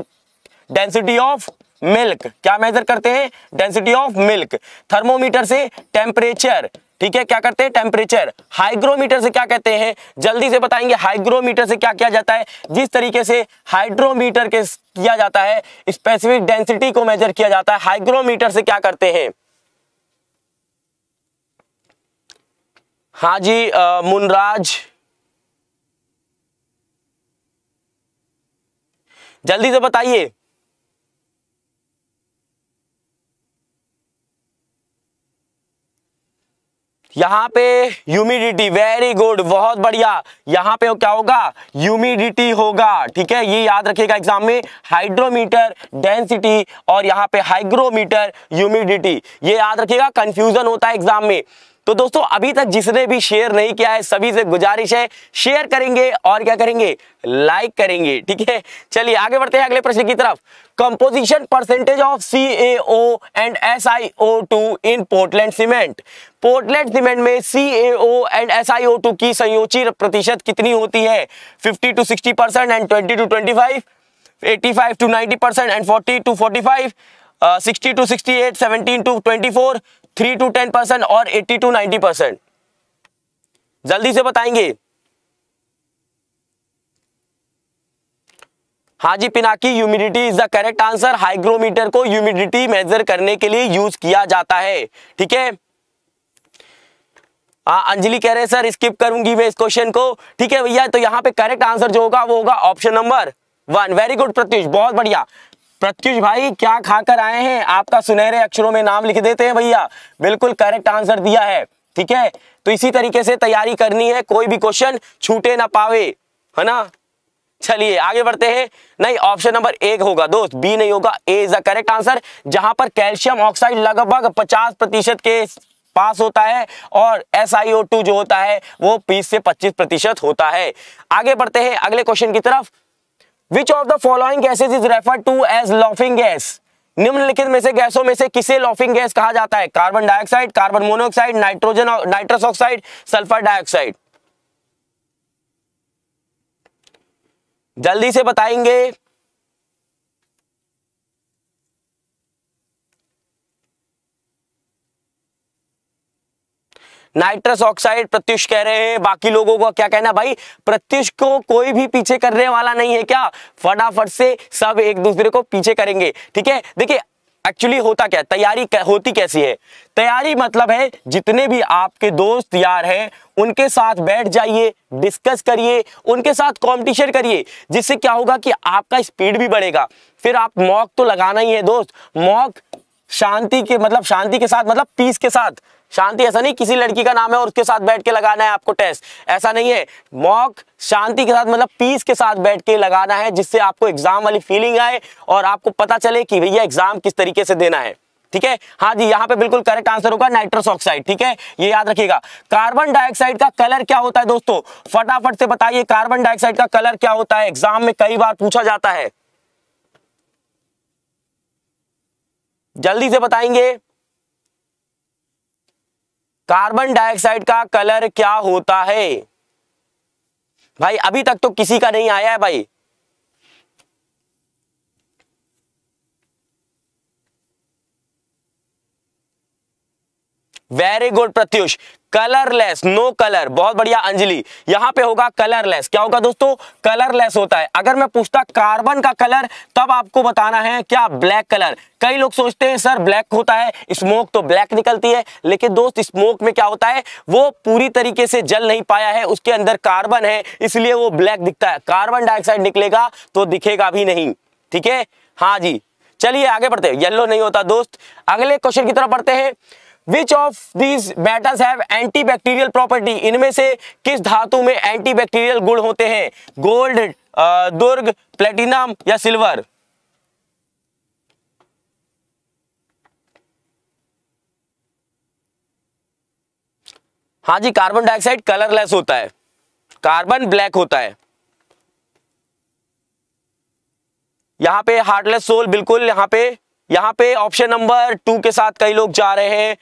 डेंसिटी ऑफ मिल्क क्या मेजर करते हैं डेंसिटी ऑफ मिल्क थर्मोमीटर से टेम्परेचर ठीक है क्या करते हैं टेम्परेचर हाइग्रोमीटर से क्या कहते हैं जल्दी से बताएंगे हाइग्रोमीटर से क्या किया जाता है जिस तरीके से हाइड्रोमीटर के किया जाता है स्पेसिफिक डेंसिटी को मेजर किया जाता है हाइग्रोमीटर से क्या करते हैं हाँ जी आ, मुनराज जल्दी से बताइए यहाँ पे ह्यूमिडिटी वेरी गुड बहुत बढ़िया यहाँ पे क्या होगा ह्यूमिडिटी होगा ठीक है ये याद रखिएगा एग्जाम में हाइड्रोमीटर डेंसिटी और यहाँ पे हाइग्रोमीटर ह्यूमिडिटी ये याद रखिएगा कंफ्यूजन होता है एग्जाम में तो दोस्तों अभी तक जिसने भी शेयर नहीं किया है सभी से गुजारिश है शेयर करेंगे और क्या करेंगे लाइक करेंगे ठीक है चलिए आगे बढ़ते हैं अगले प्रश्न की तरफ composition percentage of C and S in Portland cement Portland cement में सी एंड एस की संयोची प्रतिशत कितनी होती है fifty to sixty percent and twenty to twenty 25 85 to 90 percent and 40 to 45 uh, 60 to 68 17 to 24 three to ten percent और eighty to ninety percent जल्दी से बताएंगे हाँ जी Pinaki humidity is the correct answer hygrometer को ह्यूमिडिटी मेजर करने के लिए यूज किया जाता है ठीक है हाँ अंजलि कह रहे हैं सर स्किप करूंगी मैं इस क्वेश्चन को ठीक है भैया तो यहाँ पे करेक्ट आंसर जो होगा वो होगा option number one very good Pratyush बहुत बढ़िया प्रत्युष भाई क्या खाकर आए हैं आपका सुनहरे अक्षरों में नाम लिख देते हैं भैया बिल्कुल करेक्ट आंसर दिया है ठीक है तो इसी तरीके से तैयारी करनी है कोई भी क्वेश्चन छूटे ना पावे है ना चलिए आगे बढ़ते हैं नहीं ऑप्शन नंबर एक होगा दोस्त बी नहीं होगा A is the correct answer जहां पर कैल्शियम ऑक्साइड लगभग 50 प्रतिशत के पास होता है और एस जो होता है वो 20 से 25 प्रतिशत होता है आगे बढ़ते हैं अगले क्वेश्चन की तरफ which of the following gases is refer to as laughing gas निम्नलिखित में से गैसों में से किसे लॉफिंग गैस कहा जाता है carbon dioxide carbon monoxide nitrogen nitrous oxide sulphur dioxide जल्दी से बताएंगे नाइट्रस ऑक्साइड प्रत्युष कह रहे हैं बाकी लोगों का क्या कहना भाई प्रत्युष को कोई भी पीछे करने वाला नहीं है क्या फटाफट से सब एक दूसरे को पीछे करेंगे ठीक है देखिए एक्चुअली होता क्या तैयारी होती कैसी है तैयारी मतलब है जितने भी आपके दोस्त यार हैं उनके साथ बैठ जाइए डिस्कस करिए उनके साथ कंपटीशन करिए जिससे क्या होगा कि आपका स्पीड भी बढ़ेगा फिर आप मॉक तो लगाना ही है दोस्त मॉक शांति के मतलब शांति के साथ मतलब पीस के साथ शांति ऐसा नहीं किसी लड़की का नाम है और उसके साथ बैठ के लगाना है आपको टेस्ट ऐसा नहीं है मॉक शांति के साथ मतलब पीस के साथ बैठ के लगाना है जिससे आपको एग्जाम वाली फीलिंग आए और आपको पता चले कि भैया एग्जाम किस तरीके से देना है ठीक है हाँ जी यहाँ पे बिल्कुल करेक्ट आंसर होगा नाइट्रस ऑक्साइड ठीक है ये याद रखिएगा कार्बन डाइऑक्साइड का कलर क्या होता है दोस्तों फटाफट से बताइए कार्बन डाइऑक्साइड का कलर क्या होता है एग्जाम में कई बार पूछा जाता है जल्दी से बताएंगे कार्बन डाइऑक्साइड का कलर क्या होता है भाई अभी तक तो किसी का नहीं आया है भाई very good Pratyush colourless no colour बहुत बढ़िया अंजलि यहां पे होगा कलरलेस क्या होगा दोस्तों कलरलेस होता है अगर मैं पूछता कार्बन का कलर तब आपको बताना है क्या ब्लैक कलर कई लोग सोचते हैं सर ब्लैक होता है स्मोक तो ब्लैक निकलती है लेकिन दोस्त स्मोक में क्या होता है वो पूरी तरीके से जल नहीं पाया है उसके अंदर कार्बन है इसलिए वो ब्लैक दिखता है कार्बन डाइऑक्साइड निकलेगा तो दिखेगा भी नहीं ठीक है हाँ जी चलिए आगे बढ़ते हैं येलो नहीं होता दोस्त अगले क्वेश्चन की तरफ बढ़ते हैं which of these matters have bacterial property इनमें से किस धातु में एंटी बैक्टीरियल गुण होते हैं गोल्ड uh, दुर्ग प्लेटिनम या सिल्वर हाँ जी कार्बन डाइऑक्साइड कलरलेस होता है कार्बन ब्लैक होता है यहां पे हार्टलेस सोल बिल्कुल यहां पे यहां पे ऑप्शन नंबर टू के साथ कई लोग जा रहे हैं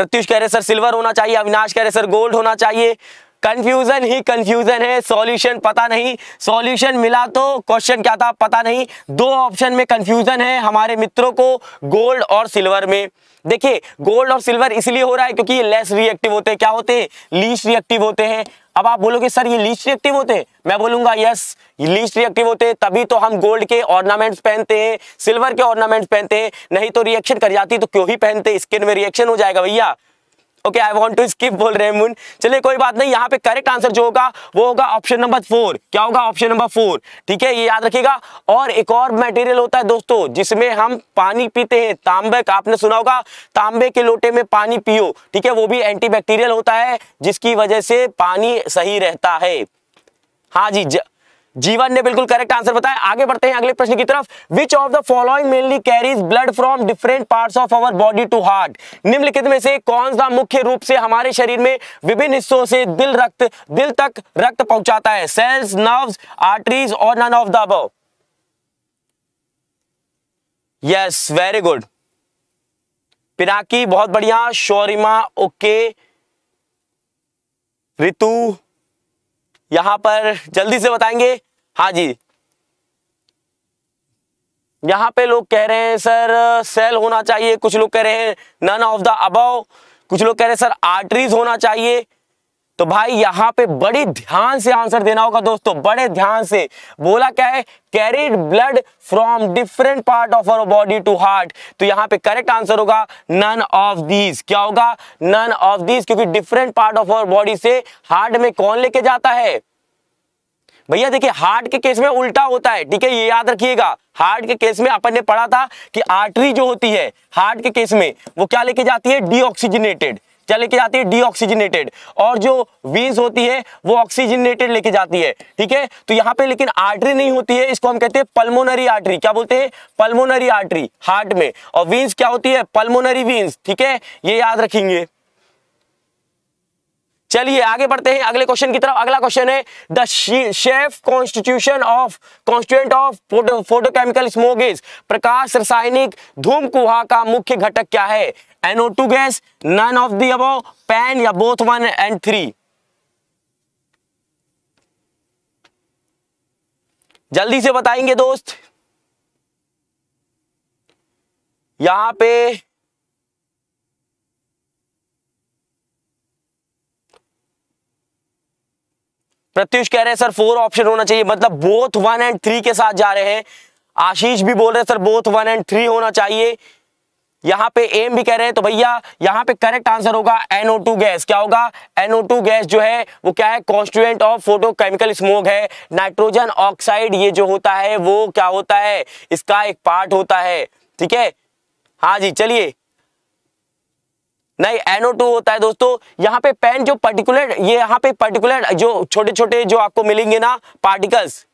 प्रत्युष कह रहे सर सिल्वर होना चाहिए अविनाश कह रहे सर गोल्ड होना चाहिए कंफ्यूजन ही कंफ्यूजन है सॉल्यूशन पता नहीं सॉल्यूशन मिला तो क्वेश्चन क्या था पता नहीं दो ऑप्शन में कंफ्यूजन है हमारे मित्रों को गोल्ड और सिल्वर में देखिए गोल्ड और सिल्वर इसलिए हो रहा है क्योंकि ये लेस रिएक्टिव होते हैं क्या होते हैं लीस्ट रिएक्टिव होते हैं अब आप बोलोगे सर ये लीस्ट रिएक्टिव होते हैं मैं बोलूंगा यस लीस्ट रिएक्टिव होते हैं तभी तो हम गोल्ड के ऑर्नामेंट्स पहनते हैं सिल्वर के ऑर्नामेंट्स पहनते हैं नहीं तो रिएक्शन कर जाती तो क्यों ही पहनते स्किन में रिएक्शन हो जाएगा भैया okay I want to skip बोल रहे हैं मून चलिए कोई बात नहीं यहाँ पे करेक्ट आंसर जो होगा वो होगा ऑप्शन नंबर फोर क्या होगा ऑप्शन नंबर फोर ठीक है ये याद रखिएगा और एक और मटेरियल होता है दोस्तों जिसमें हम पानी पीते हैं तांबे का आपने सुना होगा तांबे के लोटे में पानी पियो ठीक है वो भी एंटीबैक्टीरियल होता है जिसकी वजह से पानी सही रहता है हाँ जी ज, जीवन ने बिल्कुल करेक्ट आंसर बताया आगे बढ़ते हैं अगले प्रश्न की तरफ which of the following mainly carries blood from different parts of our body to heart निम्नलिखित में से कौन सा मुख्य रूप से हमारे शरीर में विभिन्न हिस्सों से दिल रक्त दिल तक रक्त पहुंचाता है सेल्स नर्व आर्टरीज और नन ऑफ द अब यस वेरी गुड पिनाकी बहुत बढ़िया शोरिमा ओके ऋतु यहां पर जल्दी से बताएंगे हाँ जी यहाँ पे लोग कह रहे हैं सर सेल होना चाहिए कुछ लोग कह रहे हैं नन ऑफ द अबव कुछ लोग कह रहे हैं सर आर्टरीज होना चाहिए तो भाई यहां पे बड़ी ध्यान से आंसर देना होगा दोस्तों बड़े ध्यान से बोला क्या है carried blood from different part of our body to heart तो यहां पे करेक्ट आंसर होगा नन ऑफ दीज क्या होगा नन ऑफ दीज क्योंकि different part of our body से हार्ट में कौन लेके जाता है भैया देखिए हार्ट के केस में उल्टा होता है ठीक है ये याद रखिएगा हार्ट के केस में अपन ने पढ़ा था कि आर्टरी जो होती है हार्ट के केस में वो क्या लेके जाती है डीऑक्सीजनेटेड क्या लेके जाती है डीऑक्सीजनेटेड और जो वेन्स होती है वो ऑक्सीजनेटेड लेके जाती है ठीक है तो यहाँ पे लेकिन आर्टरी नहीं होती है इसको हम कहते हैं पल्मोनरी आर्टरी क्या बोलते हैं पल्मोनरी आर्टरी हार्ट में और वीन्स क्या होती है पल्मोनरी वीन्स ठीक है ये याद रखेंगे चलिए आगे बढ़ते हैं अगले क्वेश्चन की तरफ अगला क्वेश्चन है the chief constitution of constituent of photo photochemical smog is प्रकाश रासायनिक धूम कुहा का मुख्य घटक क्या है two gas none of the above पैन या बोथ वन एंड थ्री जल्दी से बताएंगे दोस्त यहां पे प्रत्युष कह रहे हैं सर फोर ऑप्शन होना चाहिए मतलब बोथ वन एंड थ्री के साथ जा रहे हैं आशीष भी बोल रहे हैं sir both one and three होना चाहिए यहां पे एम भी कह रहे हैं तो भैया यहाँ पे करेक्ट आंसर होगा टू गैस क्या होगा एनओ टू गैस जो है वो क्या है कॉन्स्टिट्यूएंट ऑफ फोटोकेमिकल स्मोक है नाइट्रोजन ऑक्साइड ये जो होता है वो क्या होता है इसका एक पार्ट होता है ठीक है हाँ जी चलिए नहीं एनओ टू होता है दोस्तों यहाँ पे पेन जो पर्टिकुलर ये यहाँ पे पर्टिकुलर जो छोटे छोटे जो आपको मिलेंगे ना पार्टिकल्स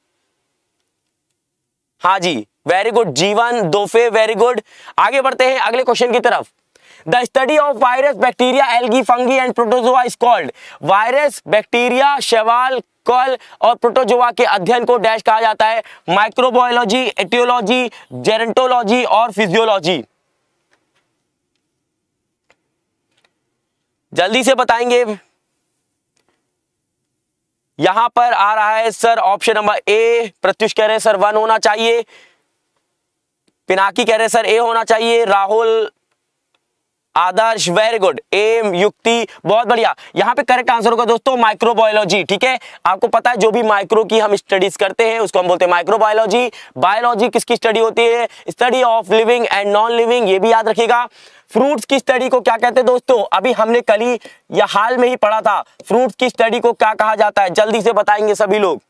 हाँ जी वेरी गुड जीवन दोफे वेरी गुड आगे बढ़ते हैं अगले क्वेश्चन की तरफ the study of virus bacteria algae fungi and protozoa is called virus bacteria शवाल कॉल और प्रोटोजोआ के अध्ययन को डैश कहा जाता है माइक्रोबायोलॉजी एटियोलॉजी जेरेंटोलॉजी और फिजियोलॉजी जल्दी से बताएंगे यहां पर आ रहा है sir option number A Pratyush कह रहे हैं सर वन होना चाहिए पिनाकी कह रहे सर ए होना चाहिए Rahul Adarsh very good M Yukti बहुत बढ़िया यहाँ पे करेक्ट आंसर होगा दोस्तों माइक्रोबायोलॉजी ठीक है आपको पता है जो भी माइक्रो की हम स्टडीज करते हैं उसको हम बोलते हैं माइक्रोबायोलॉजी बायोलॉजी किसकी स्टडी होती है study of living and non living ये भी याद रखिएगा फ्रूट्स की स्टडी को क्या कहते हैं दोस्तों अभी हमने कल ही या हाल में ही पढ़ा था फ्रूट्स की स्टडी को क्या कहा जाता है जल्दी से बताएंगे सभी लोग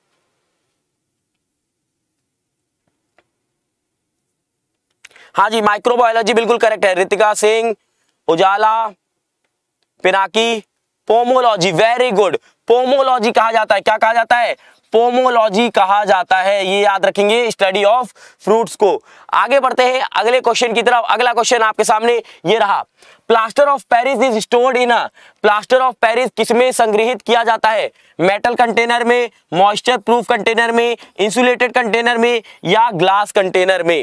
हाँ जी माइक्रोबायोलॉजी बिल्कुल करेक्ट है Ritika Singh Ujala Pinaki pomology very good pomology कहा जाता है क्या कहा जाता है पोमोलॉजी कहा जाता है ये याद रखेंगे स्टडी ऑफ फ्रूट्स को आगे बढ़ते हैं अगले क्वेश्चन की तरफ अगला क्वेश्चन आपके सामने ये रहा plaster of Paris is stored in plaster of Paris किसमें संग्रहित किया जाता है मेटल कंटेनर में मॉइस्चर प्रूफ कंटेनर में इंसुलेटेड कंटेनर में या ग्लास कंटेनर में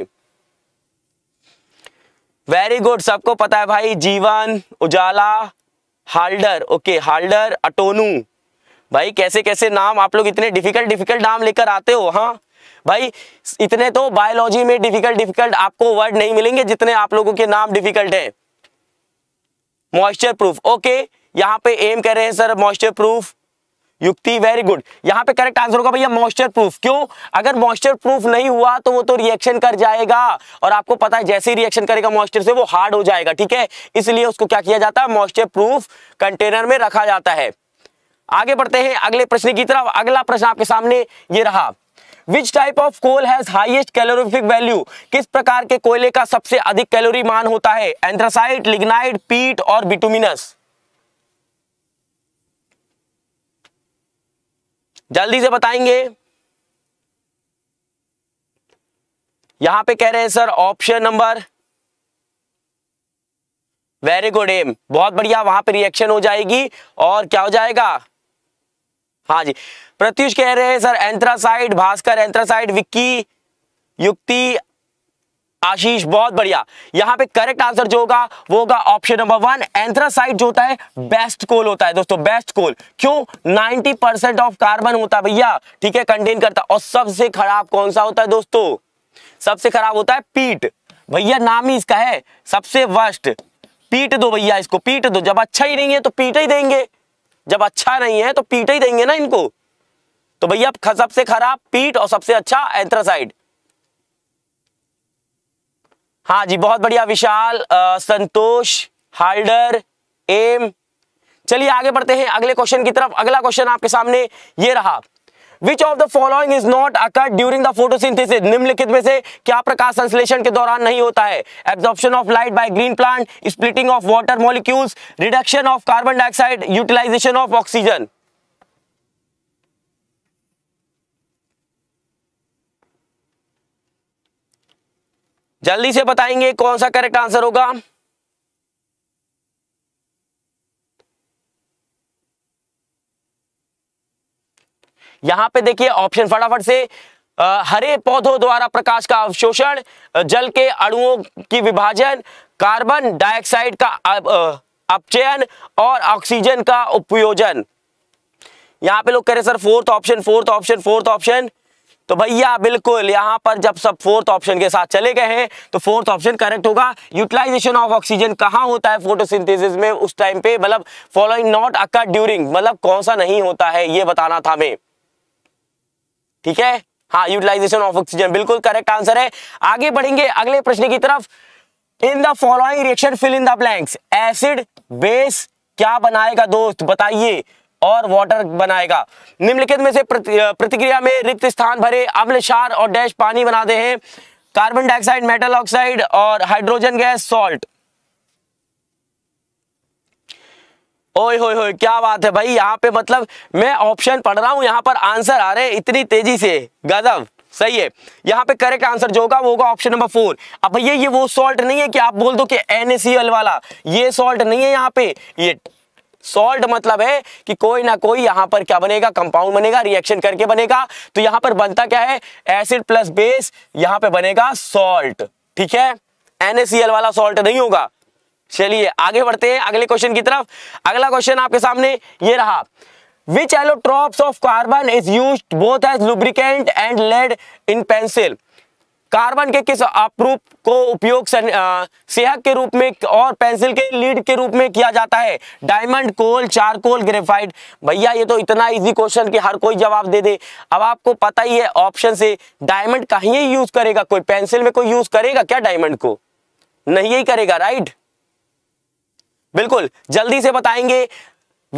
वेरी गुड सबको पता है भाई जीवन उजाला हाल्डर ओके हाल्डर अटोनू भाई कैसे कैसे नाम आप लोग इतने डिफिकल्ट डिफिकल्ट नाम लेकर आते हो हाँ भाई इतने तो बायोलॉजी में डिफिकल्ट डिफिकल्ट आपको वर्ड नहीं मिलेंगे जितने आप लोगों के नाम डिफिकल्ट है मॉइस्चर प्रूफ ओके यहाँ पे एम कर रहे हैं sir moisture proof Yukti very good यहाँ पे करेक्ट आंसर होगा भैया मॉइस्चर प्रूफ क्यों अगर मॉइस्चर प्रूफ नहीं हुआ तो वो तो रिएक्शन कर जाएगा और आपको पता है जैसे ही रिएक्शन करेगा मॉइस्चर से वो हार्ड हो जाएगा ठीक है इसलिए उसको क्या किया जाता है मॉइस्चर प्रूफ कंटेनर में रखा जाता है आगे बढ़ते हैं अगले प्रश्न की तरफ अगला प्रश्न आपके सामने ये रहा which type of coal has highest calorific value किस प्रकार के कोयले का सबसे अधिक कैलोरी मान होता है एंथ्रासाइट लिग्नाइट पीट और बिटुमिनस जल्दी से बताएंगे यहां पे कह रहे हैं sir option number very good M बहुत बढ़िया वहां पे रिएक्शन हो जाएगी और क्या हो जाएगा हाँ जी प्रत्युष कह रहे हैं sir anthracite Bhaskar anthracite Vicky Yukti Ashish बहुत बढ़िया यहां पे करेक्ट आंसर जो होगा वो होगा ऑप्शन नंबर वन एंथ्रासाइट जो होता है बेस्ट कोल होता है दोस्तों बेस्ट कोल क्यों 90 परसेंट ऑफ कार्बन होता है भैया ठीक है कंटेन करता और सबसे खराब कौन सा होता है दोस्तों सबसे खराब होता है पीट भैया नाम ही इसका है सबसे वर्स्ट पीट दो भैया इसको पीट दो जब अच्छा ही नहीं है तो पीट ही देंगे जब अच्छा नहीं है तो पीट ही देंगे ना इनको तो भैया सबसे खराब पीट और सबसे अच्छा एंथ्रासाइट हाँ जी बहुत बढ़िया विशाल आ, संतोष हाल्डर एम चलिए आगे बढ़ते हैं अगले क्वेश्चन की तरफ अगला क्वेश्चन आपके सामने ये रहा which of the following is not occurred during the photosynthesis निम्नलिखित में से क्या प्रकाश संश्लेषण के दौरान नहीं होता है absorption of light by green plant splitting of water molecules reduction of carbon dioxide utilisation of oxygen जल्दी से बताएंगे कौन सा करेक्ट आंसर होगा यहां पे देखिए ऑप्शन फटाफट से आ, हरे पौधों द्वारा प्रकाश का अवशोषण जल के अणुओं की विभाजन कार्बन डाइऑक्साइड का अपचयन और ऑक्सीजन का उपयोजन यहां पे लोग कह रहे sir fourth option fourth option fourth option तो भैया बिल्कुल यहां पर जब सब फोर्थ ऑप्शन के साथ चले गए हैं तो फोर्थ ऑप्शन करेक्ट होगा यूटिलाइजेशन ऑफ ऑक्सीजन कहां होता है फोटोसिंथेसिस में उस टाइम पे मतलब फॉलोइंग नॉट अकर ड्यूरिंग मतलब कौन सा नहीं होता है ये बताना था हमें ठीक है हाँ यूटिलाइजेशन ऑफ ऑक्सीजन बिल्कुल करेक्ट आंसर है आगे बढ़ेंगे अगले प्रश्न की तरफ in the following reaction fill in the blanks acid base क्या बनाएगा दोस्त बताइए और वाटर बनाएगा निम्नलिखित में से प्रतिक्रिया में रिक्त स्थान भरे अम्ल क्षार और डैश पानी बनाते हैं कार्बन डाइऑक्साइड मेटल ऑक्साइड और हाइड्रोजन गैस सॉल्ट ओए होए होए क्या बात है भाई यहाँ पे मतलब मैं ऑप्शन पढ़ रहा हूँ यहाँ पर आंसर आ रहे इतनी तेजी से गजब सही है यहाँ पे करेक्ट आंसर जो होगा वो होगा ऑप्शन नंबर फोर अब भैया ये वो सॉल्ट नहीं है कि आप बोल दो कि एनएसीएल वाला ये सॉल्ट नहीं है यहाँ पे ये सॉल्ट मतलब है कि कोई ना कोई यहां पर क्या बनेगा कंपाउंड बनेगा रिएक्शन करके बनेगा तो यहां पर बनता क्या है एसिड प्लस बेस यहां पे बनेगा सॉल्ट ठीक है एनएसीएल वाला सॉल्ट नहीं होगा चलिए आगे बढ़ते हैं अगले क्वेश्चन की तरफ अगला क्वेश्चन आपके सामने ये रहा which allotropes of carbon is use both as lubricant and lead in pencil carbon के किस अप्रूप को उपयोग सेहक के रूप में और पेंसिल के लीड के रूप में किया जाता है डायमंड कोल चारकोल ग्रेफाइट भैया ये तो इतना इजी क्वेश्चन कि हर कोई जवाब दे दे अब आपको पता ही है ऑप्शन से डायमंड कहीं यूज करेगा कोई पेंसिल में कोई यूज करेगा क्या डायमंड को नहीं ही करेगा राइट बिल्कुल जल्दी से बताएंगे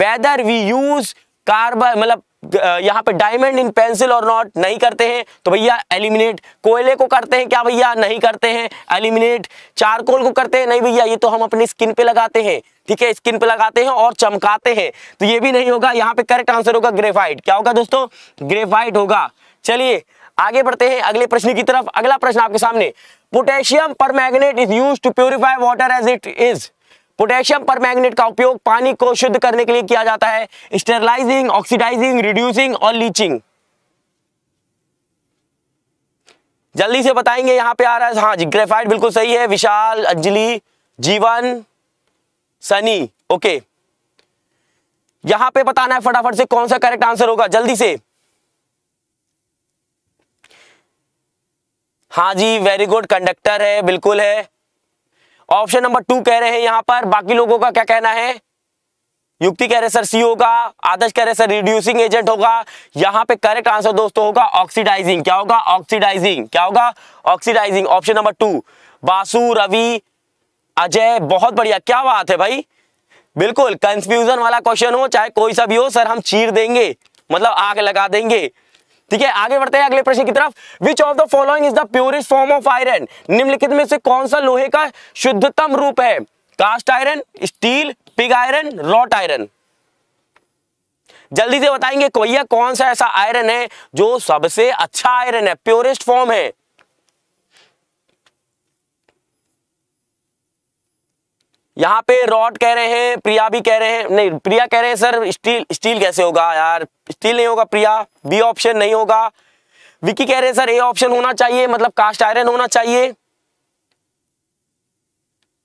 वेदर वी यूज कार्बन मतलब यहाँ पे डायमंड इन पेंसिल और नॉट नहीं करते हैं तो भैया एलिमिनेट कोयले को करते हैं क्या भैया नहीं करते हैं एलिमिनेट चारकोल को करते हैं नहीं भैया ये तो हम अपनी स्किन पे लगाते हैं ठीक है स्किन पे लगाते हैं और चमकाते हैं तो ये भी नहीं होगा यहाँ पे करेक्ट आंसर होगा ग्रेफाइट क्या होगा दोस्तों ग्रेफाइट होगा चलिए आगे बढ़ते हैं अगले प्रश्न की तरफ अगला प्रश्न आपके सामने potassium permanganate is use to purify water as it is potassium permanganate का उपयोग पानी को शुद्ध करने के लिए किया जाता है स्टेरलाइजिंग ऑक्सीडाइजिंग रिड्यूसिंग और लीचिंग जल्दी से बताएंगे यहां पे आ रहा है हाँ जी ग्रेफाइड बिल्कुल सही है विशाल अंजलि जीवन सनी ओके यहां पे बताना है फटाफट से कौन सा करेक्ट आंसर होगा जल्दी से हाँ जी वेरी गुड कंडक्टर है बिल्कुल है ऑप्शन नंबर टू कह रहे हैं यहां पर बाकी लोगों का क्या कहना है युक्ति कह रहे सर सी होगा आदर्श कह रहे सर रिड्यूसिंग एजेंट होगा यहाँ पे करेक्ट आंसर दोस्तों होगा ऑक्सीडाइजिंग क्या होगा ऑक्सीडाइजिंग क्या होगा oxidising option number two Basu Ravi Ajay बहुत बढ़िया क्या बात है भाई बिल्कुल कंफ्यूजन वाला क्वेश्चन हो चाहे कोई सा भी हो सर हम चीर देंगे मतलब आग लगा देंगे ठीक है आगे बढ़ते हैं अगले प्रश्न की तरफ which of the following is the purest form of iron निम्नलिखित में से कौन सा लोहे का शुद्धतम रूप है cast iron steel pig iron wrought iron जल्दी से बताएंगे कोई कौन सा ऐसा आयरन है जो सबसे अच्छा आयरन है प्योरेस्ट फॉर्म है यहाँ पे रॉड कह रहे हैं प्रिया भी कह रहे हैं नहीं प्रिया कह रहे हैं सर स्टील स्टील कैसे होगा यार स्टील नहीं होगा प्रिया बी ऑप्शन नहीं होगा विकी कह रहे हैं सर ए ऑप्शन होना चाहिए मतलब कास्ट आयरन होना चाहिए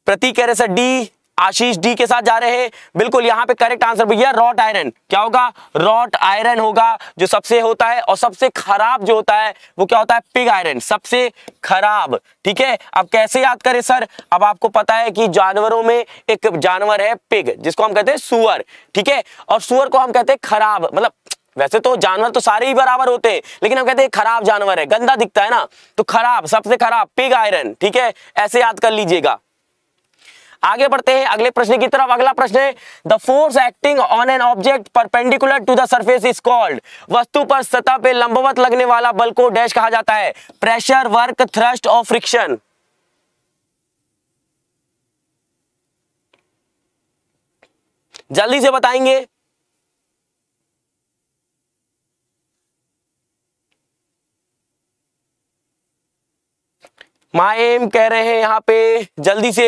प्रतीक कह रहे सर डी आशीष डी के साथ जा रहे हैं बिल्कुल यहां पे करेक्ट आंसर भैया रॉट आयरन क्या होगा रॉट आयरन होगा जो सबसे होता है और सबसे खराब जो होता है वो क्या होता है पिग आयरन सबसे खराब ठीक है अब कैसे याद करें सर अब आपको पता है कि जानवरों में एक जानवर है पिग जिसको हम कहते हैं सुअर ठीक है और सुअर को हम कहते हैं खराब मतलब वैसे तो जानवर तो सारे ही बराबर होते हैं लेकिन हम कहते हैं खराब जानवर है गंदा दिखता है ना तो खराब सबसे खराब पिग आयरन ठीक है ऐसे याद कर लीजिएगा आगे बढ़ते हैं अगले प्रश्न की तरफ अगला प्रश्न है the force acting on an object perpendicular to the surface is called वस्तु पर सतह पे लंबवत लगने वाला बल को डैश कहा जाता है प्रेशर वर्क थ्रस्ट और फ्रिक्शन जल्दी से बताएंगे माएम कह रहे हैं यहां पे जल्दी से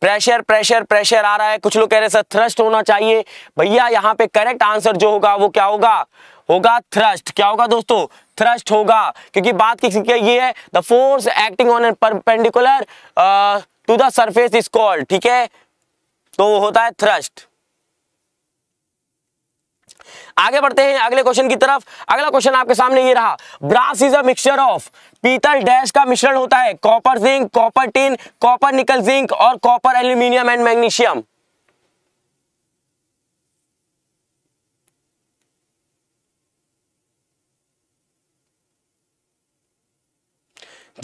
प्रेशर प्रेशर प्रेशर आ रहा है कुछ लोग कह रहे सर थ्रस्ट होना चाहिए भैया यहाँ पे करेक्ट आंसर जो होगा वो क्या होगा होगा थ्रस्ट क्या होगा दोस्तों थ्रस्ट होगा क्योंकि बात किसी की ये है the force acting on perpendicular to the surface is called ठीक है तो होता है थ्रस्ट आगे बढ़ते हैं अगले क्वेश्चन की तरफ अगला क्वेश्चन आपके सामने ये रहा brass is a mixture of पीतल डैश का मिश्रण होता है copper zinc copper tin copper nickel zinc और कॉपर एल्यूमिनियम एंड मैग्नीशियम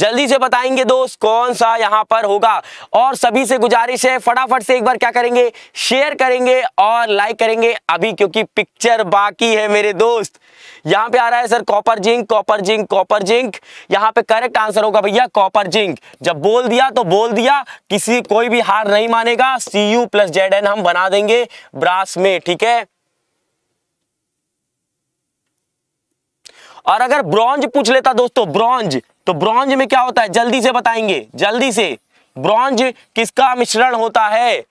जल्दी से बताएंगे दोस्त कौन सा यहाँ पर होगा और सभी से गुजारिश है फटाफट से एक बार क्या करेंगे शेयर करेंगे और लाइक करेंगे अभी क्योंकि पिक्चर बाकी है मेरे दोस्त यहाँ पे आ रहा है sir copper zinc copper zinc copper zinc यहाँ पे करेक्ट आंसर होगा भैया कॉपर जिंक जब बोल दिया तो बोल दिया किसी कोई भी हार नहीं मानेगा C U plus Z N हम बना देंगे ब्रास में ठीक है और अगर ब्रॉन्ज पूछ लेता दोस्तों ब्रॉन्ज तो ब्रॉन्ज में क्या होता है जल्दी से बताएंगे जल्दी से ब्रॉन्ज किसका मिश्रण होता है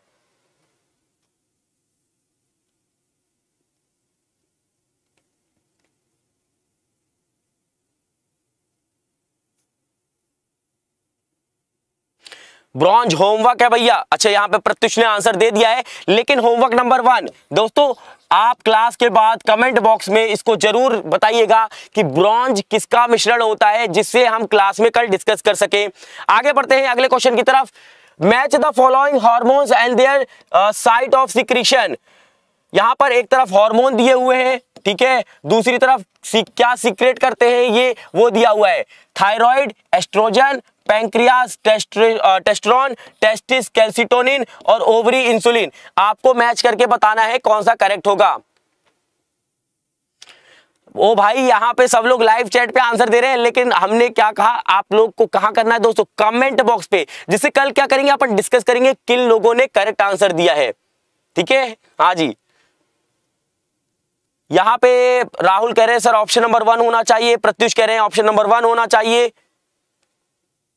ब्रॉन्ज होमवर्क है भैया अच्छा यहां पे प्रत्युष ने आंसर दे दिया है लेकिन होमवर्क नंबर वन दोस्तों आप क्लास के बाद कमेंट बॉक्स में इसको जरूर बताइएगा कि ब्रॉन्ज किसका मिश्रण होता है जिससे हम क्लास में कल डिस्कस कर सके आगे बढ़ते हैं अगले क्वेश्चन की तरफ match the following hormones and their site of secretion यहां पर एक तरफ हार्मोन दिए हुए हैं ठीक है दूसरी तरफ क्या सीक्रेट करते हैं ये वो दिया हुआ है thyroid oestrogen pancreas testosterone testis calcitonin और ओवरी इंसुलिन आपको मैच करके बताना है कौन सा करेक्ट होगा ओ भाई यहाँ पे सब लोग लाइव चैट पे आंसर दे रहे हैं लेकिन हमने क्या कहा आप लोग को कहा करना है दोस्तों कमेंट बॉक्स पे जिससे कल क्या करेंगे अपन डिस्कस करेंगे किन लोगों ने करेक्ट आंसर दिया है ठीक है हाँ जी यहाँ पे राहुल कह रहे हैं सर ऑप्शन नंबर वन होना चाहिए प्रत्युष कह रहे हैं ऑप्शन नंबर वन होना चाहिए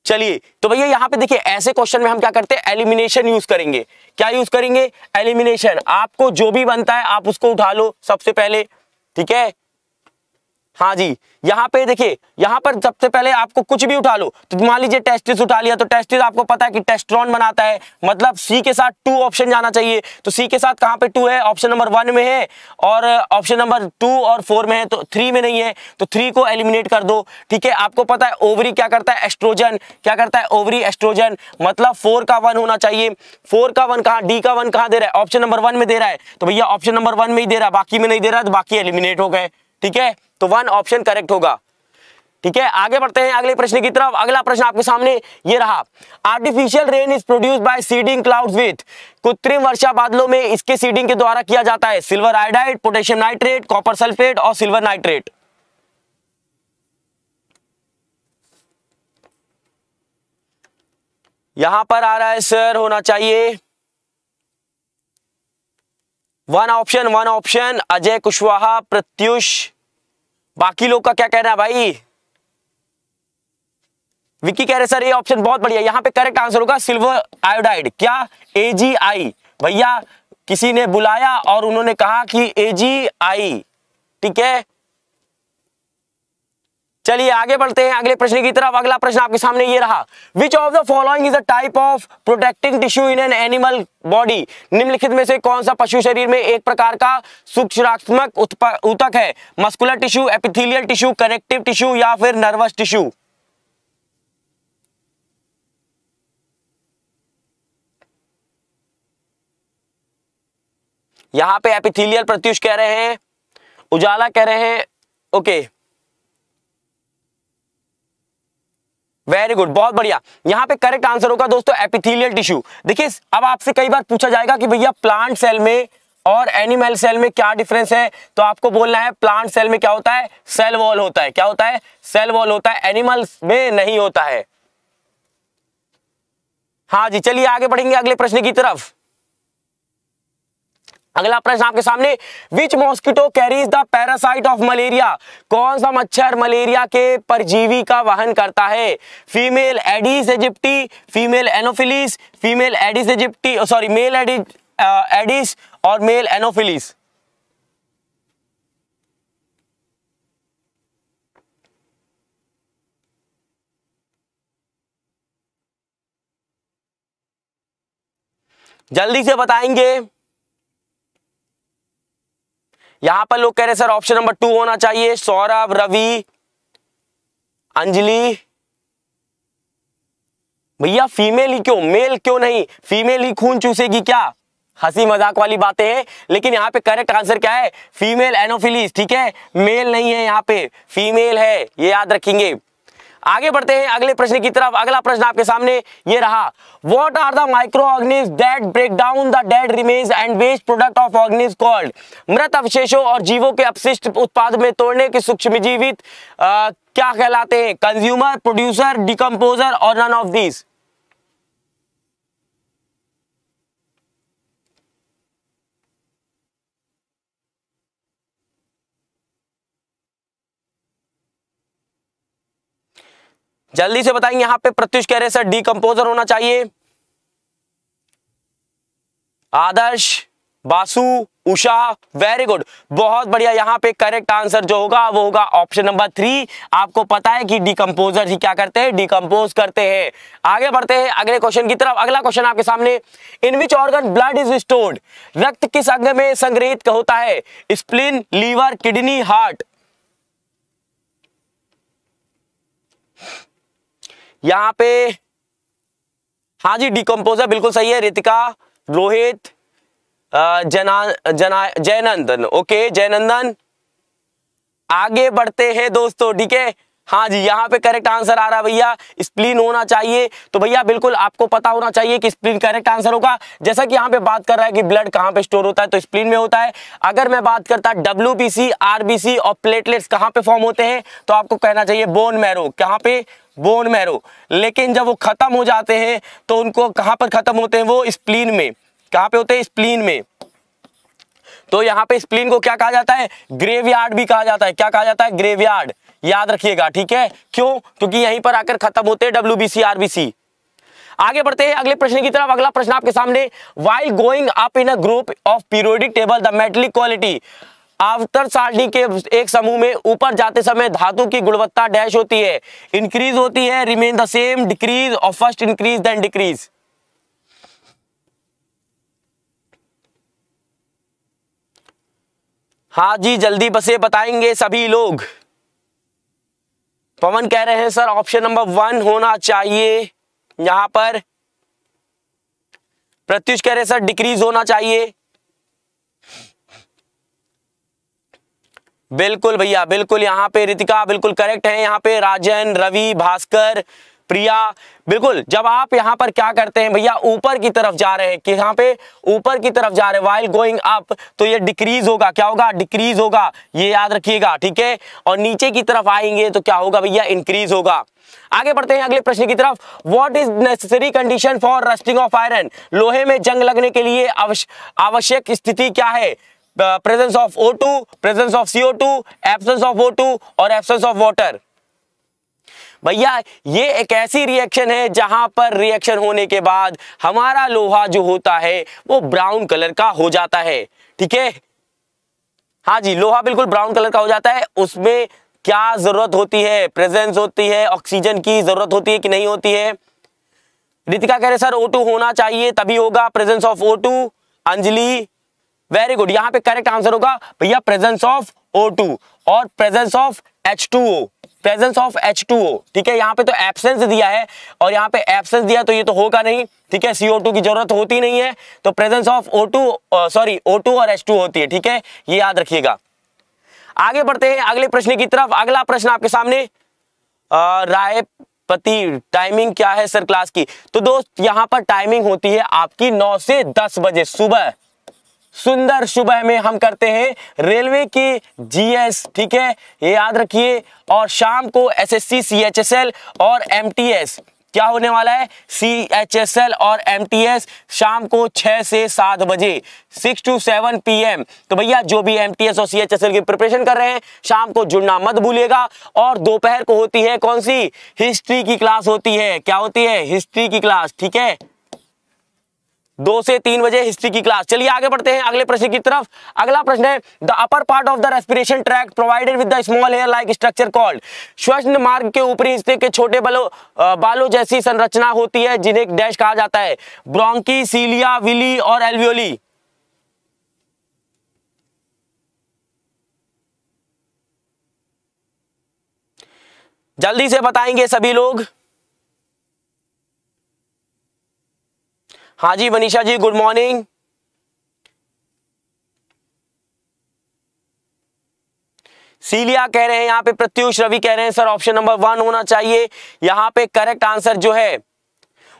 चलिए तो भैया यहाँ पे देखिए ऐसे क्वेश्चन में हम क्या करते हैं एलिमिनेशन यूज करेंगे क्या यूज करेंगे एलिमिनेशन आपको जो भी बनता है आप उसको उठा लो सबसे पहले ठीक है हाँ जी यहाँ पे देखिए यहाँ पर सबसे पहले आपको कुछ भी उठा लो तो मान लीजिए टेस्टिस उठा लिया तो टेस्टिस आपको पता है कि टेस्ट्रॉन बनाता है मतलब सी के साथ टू ऑप्शन जाना चाहिए तो सी के साथ कहाँ पे टू है ऑप्शन नंबर वन में है और ऑप्शन नंबर टू और फोर में है तो थ्री में नहीं है तो थ्री को एलिमिनेट कर दो ठीक है आपको पता है ओवरी क्या करता है एस्ट्रोजन क्या करता है ओवरी एस्ट्रोजन मतलब फोर का वन होना चाहिए फोर का वन कहाँ डी का वन कहाँ दे रहा है ऑप्शन नंबर वन में दे रहा है तो भैया ऑप्शन नंबर वन में ही दे रहा है बाकी में नहीं दे रहा है तो बाकी एलिमिनेट हो गए ठीक है तो वन ऑप्शन करेक्ट होगा ठीक है आगे बढ़ते हैं अगले प्रश्न की तरफ अगला प्रश्न आपके सामने ये रहा artificial rain is produce by seeding cloud with कृत्रिम वर्षा बादलों में इसके सीडिंग के द्वारा किया जाता है silver iodide potassium nitrate copper sulphate और सिल्वर नाइट्रेट यहां पर आ रहा है सर होना चाहिए one option one option Ajay Kushwaha Pratyush बाकी लोग का क्या कहना है भाई विकी कह रहे सर ये ऑप्शन बहुत बढ़िया यहां पे करेक्ट आंसर होगा सिल्वर आयोडाइड क्या एजीआई भैया किसी ने बुलाया और उन्होंने कहा कि एजीआई ठीक है चलिए आगे बढ़ते हैं अगले प्रश्न की तरफ अगला प्रश्न आपके सामने ये रहा which of the following is a type of protecting tissue in an animal body निम्नलिखित में से कौन सा पशु शरीर में एक प्रकार का सूक्ष्मात्मक उतक है muscular tissue epithelial tissue connective tissue या फिर नर्वस टिश्यू यहां पे एपिथेलियल प्रत्युष कह रहे हैं उजाला कह रहे हैं ओके okay. वेरी गुड बहुत बढ़िया यहाँ पे करेक्ट आंसर होगा दोस्तों एपिथेलियल टिश्यू देखिए अब आपसे कई बार पूछा जाएगा कि भैया प्लांट सेल में और एनिमल सेल में क्या डिफरेंस है तो आपको बोलना है प्लांट सेल में क्या होता है सेल वॉल होता है क्या होता है सेल वॉल होता है एनिमल में नहीं होता है हाँ जी चलिए आगे बढ़ेंगे अगले प्रश्न की तरफ अगला प्रश्न आपके सामने which mosquito carries the parasite of malaria कौन सा मच्छर मलेरिया के परजीवी का वाहन करता है female Aedes aegypti female Anopheles female Aedes aegypti sorry male Aedes Aedes और मेल एनोफिलिस जल्दी से बताएंगे यहां पर लोग कह रहे हैं सर ऑप्शन नंबर टू होना चाहिए सौरभ रवि अंजलि भैया फीमेल ही क्यों मेल क्यों नहीं फीमेल ही खून चूसेगी क्या हंसी मजाक वाली बातें हैं लेकिन यहाँ पे करेक्ट आंसर क्या है फीमेल एनोफिलीज ठीक है मेल नहीं है यहाँ पे फीमेल है ये याद रखेंगे आगे बढ़ते हैं अगले प्रश्न की तरफ अगला प्रश्न आपके सामने ये रहा what are the micro organisms that break down the dead remains and waste product of organisms called मृत अवशेषों और जीवों के अपशिष्ट उत्पाद में तोड़ने के सूक्ष्म जीवित क्या कहलाते हैं कंज्यूमर प्रोड्यूसर डिकम्पोजर और नन ऑफ दिस जल्दी से बताइए यहां पे प्रत्युष कह रहे सर डीकम्पोजर होना चाहिए आदर्श बासु उषा वेरी गुड बहुत बढ़िया यहाँ पे करेक्ट आंसर जो होगा वो होगा ऑप्शन नंबर थ्री आपको पता है कि डिकम्पोजर ही क्या करते हैं डिकम्पोज करते हैं आगे बढ़ते हैं अगले क्वेश्चन की तरफ अगला क्वेश्चन आपके सामने in which organ blood is stored रक्त किस अंग में संग्रहित होता है स्प्लिन लीवर किडनी हार्ट यहाँ पे हाँ जी डिकम्पोजर बिल्कुल सही है रितिका रोहित जना जना जयनंदन ओके जयनंदन आगे बढ़ते हैं दोस्तों ठीक है हाँ जी यहाँ पे करेक्ट आंसर आ रहा है भैया स्प्लीन होना चाहिए तो भैया बिल्कुल आपको पता होना चाहिए कि स्प्लीन करेक्ट आंसर होगा जैसा कि यहाँ पे बात कर रहा है कि ब्लड कहाँ पे स्टोर होता है तो स्प्लीन में होता है अगर मैं बात करता डब्ल्यू आरबीसी और प्लेटलेट्स कहाँ पे फॉर्म होते हैं तो आपको कहना चाहिए बोन मैरो कहाँ पे बोन मैरो लेकिन जब वो खत्म हो जाते हैं तो उनको कहाँ पर खत्म होते हैं वो स्प्लीन में कहाँ पे होते हैं स्प्लीन में तो यहाँ पे स्प्लीन को क्या कहा जाता है ग्रेवयार्ड भी कहा जाता है क्या कहा जाता है ग्रेवयार्ड याद रखिएगा ठीक है क्यों क्योंकि यहीं पर आकर खत्म होते हैं W B C R B C आगे बढ़ते हैं अगले प्रश्न की तरफ अगला प्रश्न आपके सामने why going up in a group of periodic table the metallic quality after सारणी के एक समूह में ऊपर जाते समय धातु की गुणवत्ता डैश होती है इंक्रीज होती है रिमेन द सेम डिक्रीज और फर्स्ट इंक्रीज देन डिक्रीज हाँ जी जल्दी बसे बताएंगे सभी लोग पवन कह रहे हैं सर ऑप्शन नंबर वन होना चाहिए यहां पर प्रत्युष कह रहे हैं सर डिक्रीज होना चाहिए बिल्कुल भैया बिल्कुल यहाँ पे रितिका बिल्कुल करेक्ट है यहाँ पे राजन रवि भास्कर प्रिया बिल्कुल जब आप यहां पर क्या करते हैं भैया ऊपर की तरफ जा रहे हैं कि यहाँ पे ऊपर की तरफ जा रहे हैं वाइल गोइंग अप तो ये डिक्रीज होगा क्या होगा डिक्रीज होगा ये याद रखिएगा ठीक है और नीचे की तरफ आएंगे तो क्या होगा भैया इंक्रीज होगा आगे बढ़ते हैं अगले प्रश्न की तरफ what is necessary condition for rusting of iron लोहे में जंग लगने के लिए आवश्यक स्थिति क्या है presence of O two presence of CO two absence of O two और एबसेंस ऑफ वाटर भैया ये एक ऐसी रिएक्शन है जहां पर रिएक्शन होने के बाद हमारा लोहा जो होता है वो ब्राउन कलर का हो जाता है ठीक है हाँ जी लोहा बिल्कुल ब्राउन कलर का हो जाता है उसमें क्या जरूरत होती है प्रेजेंस होती है ऑक्सीजन की जरूरत होती है कि नहीं होती है रितिका कह रहे सर ओ होना चाहिए तभी होगा presence of O Anjali very good यहां पे करेक्ट आंसर होगा भैया प्रेजेंस ऑफ ओ और presence of O presence of H ठीक है यहाँ पे तो एबसेंस दिया है और यहाँ पे एबसेंस दिया तो ये तो होगा नहीं ठीक है सीओ की जरूरत होती नहीं है तो presence of O sorry O और एच होती है ठीक है ये याद रखिएगा आगे बढ़ते हैं अगले प्रश्न की तरफ अगला प्रश्न आपके सामने राय पति टाइमिंग क्या है सर क्लास की तो दोस्त यहाँ पर टाइमिंग होती है आपकी नौ से दस बजे सुबह सुंदर सुबह में हम करते हैं रेलवे के जीएस ठीक है ये याद रखिए और शाम को एसएससी सीएचएसएल और एमटीएस क्या होने वाला है सी एच एस एल और एम टी एस शाम को छह से सात बजे six two seven P M तो भैया जो भी एम टी एस और सी एच एस एल की प्रिपरेशन कर रहे हैं शाम को जुड़ना मत भूलिएगा और दोपहर को होती है कौन सी हिस्ट्री की क्लास होती है क्या होती है हिस्ट्री की क्लास ठीक है दो से तीन बजे हिस्ट्री की क्लास चलिए आगे बढ़ते हैं अगले प्रश्न की तरफ अगला प्रश्न है the upper part of the respiration tract provided with the small hair like structure called श्वसन मार्ग के ऊपरी हिस्से के छोटे बलो बालों जैसी संरचना होती है जिन्हें डैश कहा जाता है ब्रोंकी सीलिया विली और एल्वियोली जल्दी से बताएंगे सभी लोग हाँ जी Manisha ji good morning cilia कह रहे हैं यहाँ पे प्रत्युष रवि कह रहे हैं सर ऑप्शन नंबर वन होना चाहिए यहाँ पे करेक्ट आंसर जो है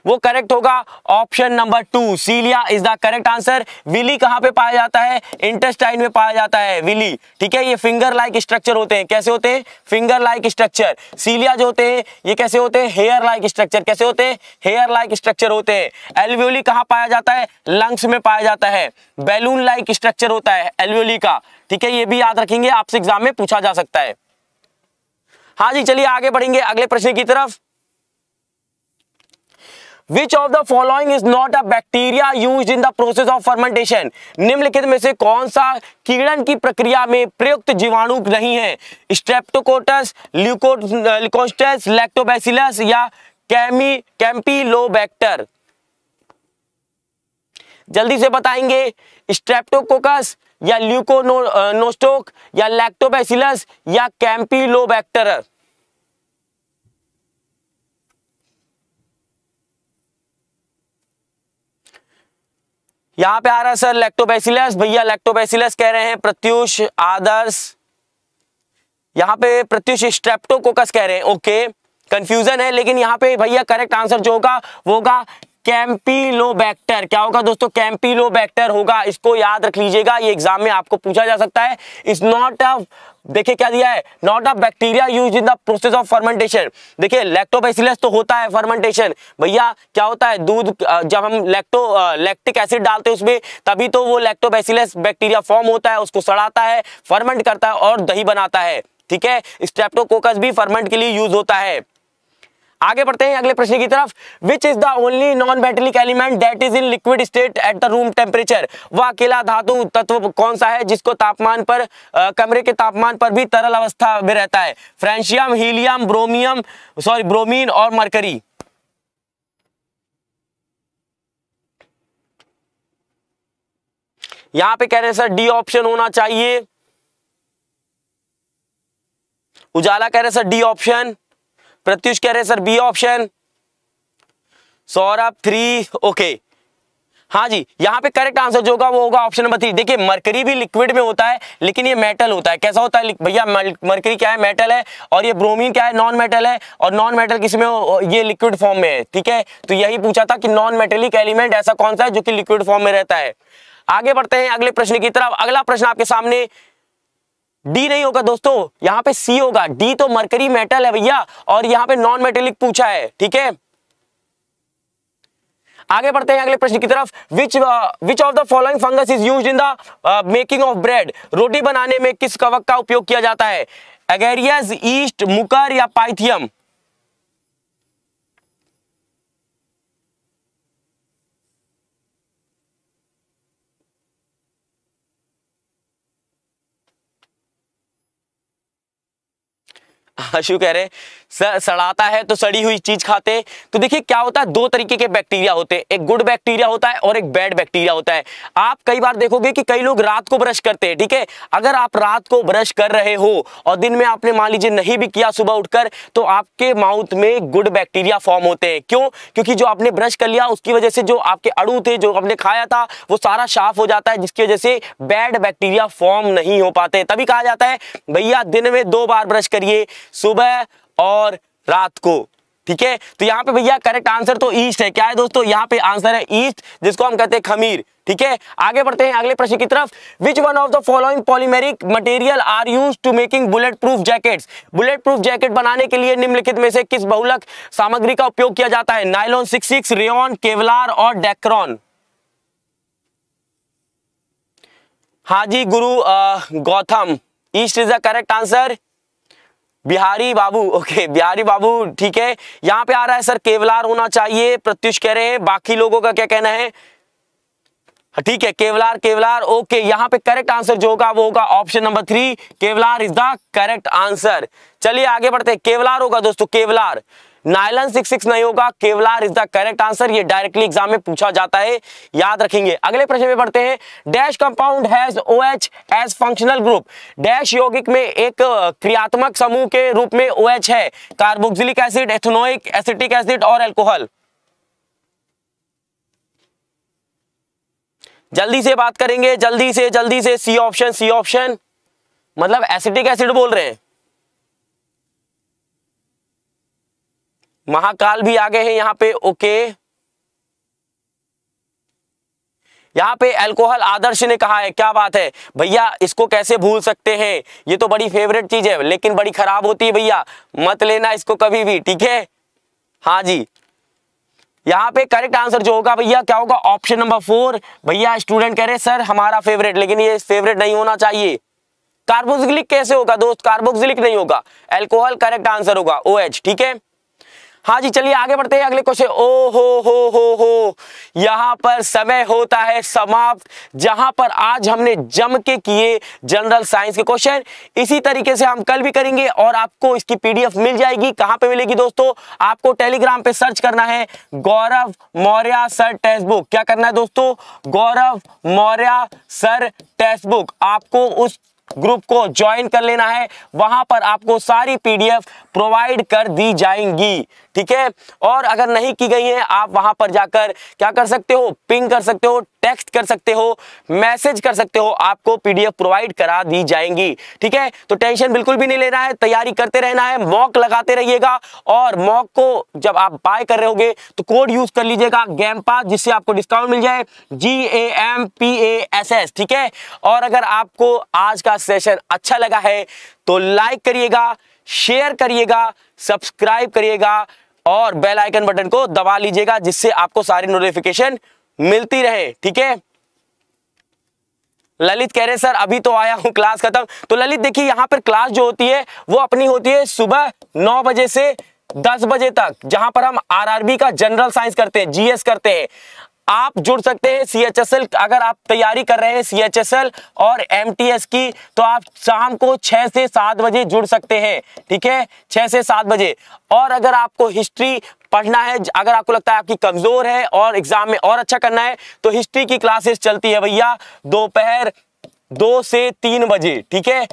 वो करेक्ट होगा option number two cilia is the correct answer villi कहां पे पाया जाता है इंटेस्टाइन में पाया जाता है विली ठीक है ये फिंगर लाइक स्ट्रक्चर होते हैं कैसे होते हैं फिंगर लाइक स्ट्रक्चर सीलिया जो होते हैं ये कैसे होते हैं हेयर लाइक स्ट्रक्चर कैसे होते हैं हेयर लाइक स्ट्रक्चर होते हैं एल्वियोली कहां पाया जाता है लंग्स में पाया जाता है बैलून लाइक स्ट्रक्चर होता है एल्वियोली का ठीक है ये भी याद रखेंगे आपसे एग्जाम में पूछा जा सकता है हाँ जी चलिए आगे बढ़ेंगे अगले प्रश्न की तरफ which of the following is not a bacteria use in the process of fermentation निम्नलिखित में से कौन सा कीड़न की प्रक्रिया में प्रयुक्त जीवाणु नहीं है स्ट्रेप्टोकोटस ल्यूकोस्टस लैक्टोबैसिलस या कैमी कैंपीलोबैक्टर जल्दी से बताएंगे स्ट्रेप्टोकोकस या ल्यूकोनोस्टोक नोस्टोक या लैक्टोबैसिलस या कैंपीलोबैक्टर यहाँ पे आ रहा है सर लैक्टोबैसिलस भैया लैक्टोबैसिलस कह रहे हैं प्रत्युष आदर्श यहाँ पे प्रत्युष स्ट्रेप्टोकोकस कह रहे हैं ओके कंफ्यूजन है लेकिन यहाँ पे भैया करेक्ट आंसर जो होगा वो होगा कैंपीलोबैक्टर क्या होगा दोस्तों कैंपीलोबैक्टर होगा इसको याद रख लीजिएगा ये एग्जाम में आपको पूछा जा सकता है इज नॉट अ देखिए क्या दिया है not a bacteria use in the process of fermentation देखिए लैक्टोबैसिलस तो होता है फर्मेंटेशन भैया क्या होता है दूध जब हम लैक्टो लैक्टिक एसिड डालते हैं उसमें तभी तो वो लैक्टोबैसिलस बैक्टीरिया फॉर्म होता है उसको सड़ाता है फर्मेंट करता है और दही बनाता है ठीक है स्ट्रेप्टोकोकस भी फर्मेंट के लिए यूज होता है आगे बढ़ते हैं अगले प्रश्न की तरफ which is the only non metallic element that is in liquid state at the room temperature वह अकेला धातु तत्व कौन सा है जिसको तापमान पर आ, कमरे के तापमान पर भी तरल अवस्था में रहता है francium helium bromium sorry bromine और मरकरी यहां पे कह रहे हैं सर डी ऑप्शन होना चाहिए उजाला कह रहे हैं सर डी ऑप्शन प्रत्युष कह रहे sir B option Saurabh three okay हाँ जी यहाँ पे करेक्ट आंसर जो होगा वो होगा ऑप्शन नंबर थ्री देखिए मरकरी भी लिक्विड में होता है लेकिन ये मेटल होता है कैसा होता है भैया मरकरी क्या है मेटल है और ये ब्रोमीन क्या है नॉन मेटल है और नॉन मेटल किस में ये लिक्विड फॉर्म में है ठीक है तो यही पूछा था कि नॉन मेटेलिक एलिमेंट ऐसा कौन सा है जो कि लिक्विड फॉर्म में रहता है आगे बढ़ते हैं अगले प्रश्न की तरफ अगला प्रश्न आपके सामने डी नहीं होगा दोस्तों यहाँ पे सी होगा डी तो मरकरी मेटल है भैया और यहाँ पे नॉन मेटेलिक पूछा है ठीक है आगे बढ़ते हैं अगले प्रश्न की तरफ which which of the following fungus is use in the making of bread रोटी बनाने में किस कवक का उपयोग किया जाता है एगेरियज ईस्ट मुकर या पाइथियम आशु कह रहे सड़ाता है तो सड़ी हुई चीज खाते तो देखिए क्या होता है दो तरीके के बैक्टीरिया होते हैं एक गुड बैक्टीरिया होता है और एक बैड बैक्टीरिया होता है आप कई बार देखोगे कि कई लोग रात को ब्रश करते हैं ठीक है अगर आप रात को ब्रश कर रहे हो और दिन में आपने मान लीजिए नहीं भी किया सुबह उठकर तो आपके माउथ में गुड बैक्टीरिया फॉर्म होते हैं क्यों क्योंकि जो आपने ब्रश कर लिया उसकी वजह से जो आपके अड़ू थे जो आपने खाया था वो सारा साफ हो जाता है जिसकी वजह से बैड बैक्टीरिया फॉर्म नहीं हो पाते तभी कहा जाता है भैया दिन में दो बार ब्रश करिए सुबह और रात को ठीक है तो यहाँ पे भैया करेक्ट आंसर तो ईस्ट है क्या है दोस्तों यहाँ पे आंसर है ईस्ट जिसको हम कहते हैं खमीर ठीक है आगे बढ़ते हैं अगले प्रश्न की तरफ which one of the following polymeric material are use to making bullet proof jackets bullet proof jacket बनाने के लिए निम्नलिखित में से किस बहुलक सामग्री का उपयोग किया जाता है nylon six six rayon Kevlar और Dacron Haji Guru Gautam east is the correct answer Bihari Babu okay Bihari Babu ठीक है यहाँ पे आ रहा है सर केवलार होना चाहिए प्रत्युष कह रहे हैं बाकी लोगों का क्या कहना है हाँ, ठीक है केवलार केवलार ओके यहाँ पे करेक्ट आंसर जो होगा वो होगा option number three Kevlar is the correct answer चलिए आगे बढ़ते हैं केवलार होगा दोस्तों केवलार नायलन सिक्स सिक्स नहीं होगा Kevlar is the correct answer ये डायरेक्टली एग्जाम में पूछा जाता है याद रखेंगे अगले प्रश्न में पढ़ते हैं dash compound has OH as functional group dash यौगिक में एक क्रियात्मक समूह के रूप में ओ OH है carboxylic acid ethanoic acetic acid और एल्कोहल जल्दी से बात करेंगे जल्दी से जल्दी से सी ऑप्शन सी ऑप्शन मतलब एसिटिक एसिड बोल रहे हैं महाकाल भी आ गए हैं यहां पे ओके यहाँ पे अल्कोहल आदर्श ने कहा है क्या बात है भैया इसको कैसे भूल सकते हैं ये तो बड़ी फेवरेट चीज है लेकिन बड़ी खराब होती है भैया मत लेना इसको कभी भी ठीक है हाँ जी यहाँ पे करेक्ट आंसर जो होगा भैया क्या होगा ऑप्शन नंबर फोर भैया स्टूडेंट कह रहे सर हमारा फेवरेट लेकिन ये फेवरेट नहीं होना चाहिए कार्बोक्सिलिक कैसे होगा दोस्त कार्बोक्सिलिक नहीं होगा एल्कोहल करेक्ट आंसर होगा ओ OH, ठीक है हाँ जी चलिए आगे बढ़ते हैं अगले क्वेश्चन ओ हो हो हो हो यहाँ पर समय होता है समाप्त जहां पर आज हमने जम के किए जनरल साइंस के क्वेश्चन इसी तरीके से हम कल भी करेंगे और आपको इसकी पीडीएफ मिल जाएगी कहाँ पे मिलेगी दोस्तों आपको टेलीग्राम पे सर्च करना है Gaurav Maurya sir text book क्या करना है दोस्तों Gaurav Maurya sir text book आपको उस ग्रुप को ज्वाइन कर लेना है वहां पर आपको सारी पीडीएफ प्रोवाइड कर दी जाएंगी ठीक है और अगर नहीं की गई है आप वहां पर जाकर क्या कर सकते हो पिंग कर सकते हो टेक्स्ट कर सकते हो मैसेज कर सकते हो आपको पीडीएफ प्रोवाइड करा दी जाएंगी ठीक है तो टेंशन बिल्कुल भी नहीं लेना है तैयारी करते रहना है मॉक लगाते रहिएगा और मॉक को जब आप बाय कर रहे हो तो कोड यूज कर लीजिएगा गैम पास जिससे आपको डिस्काउंट मिल जाए G A M P A S S ठीक है और अगर आपको आज का सेशन अच्छा लगा है तो लाइक करिएगा शेयर करिएगा सब्सक्राइब करिएगा और बेल आइकन बटन को दबा लीजिएगा जिससे आपको सारी नोटिफिकेशन मिलती रहे ठीक है ललित कह रहे सर अभी तो आया हूं क्लास खत्म तो ललित देखिए यहां पर क्लास जो होती है वो अपनी होती है सुबह नौ बजे से दस बजे तक जहां पर हम आरआरबी का जनरल साइंस करते हैं जीएस करते हैं आप जुड़ सकते हैं सी एच एस एल अगर आप तैयारी कर रहे हैं सीएचएसएल और एम टी एस की तो आप शाम को छह से सात बजे जुड़ सकते हैं ठीक है छह से सात बजे और अगर आपको हिस्ट्री पढ़ना है अगर आपको लगता है आपकी कमज़ोर है और एग्ज़ाम में और अच्छा करना है तो हिस्ट्री की क्लासेस चलती है भैया दोपहर दो से तीन बजे ठीक है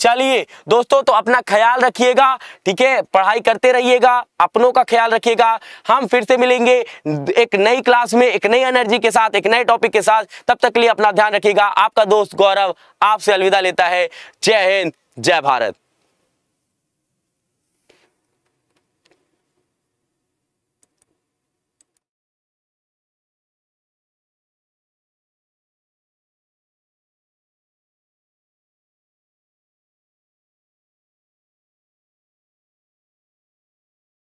चलिए दोस्तों तो अपना ख्याल रखिएगा ठीक है पढ़ाई करते रहिएगा अपनों का ख्याल रखिएगा हम फिर से मिलेंगे एक नई क्लास में एक नई एनर्जी के साथ एक नए टॉपिक के साथ तब तक के लिए अपना ध्यान रखिएगा आपका दोस्त गौरव आपसे अलविदा लेता है जय हिंद जय भारत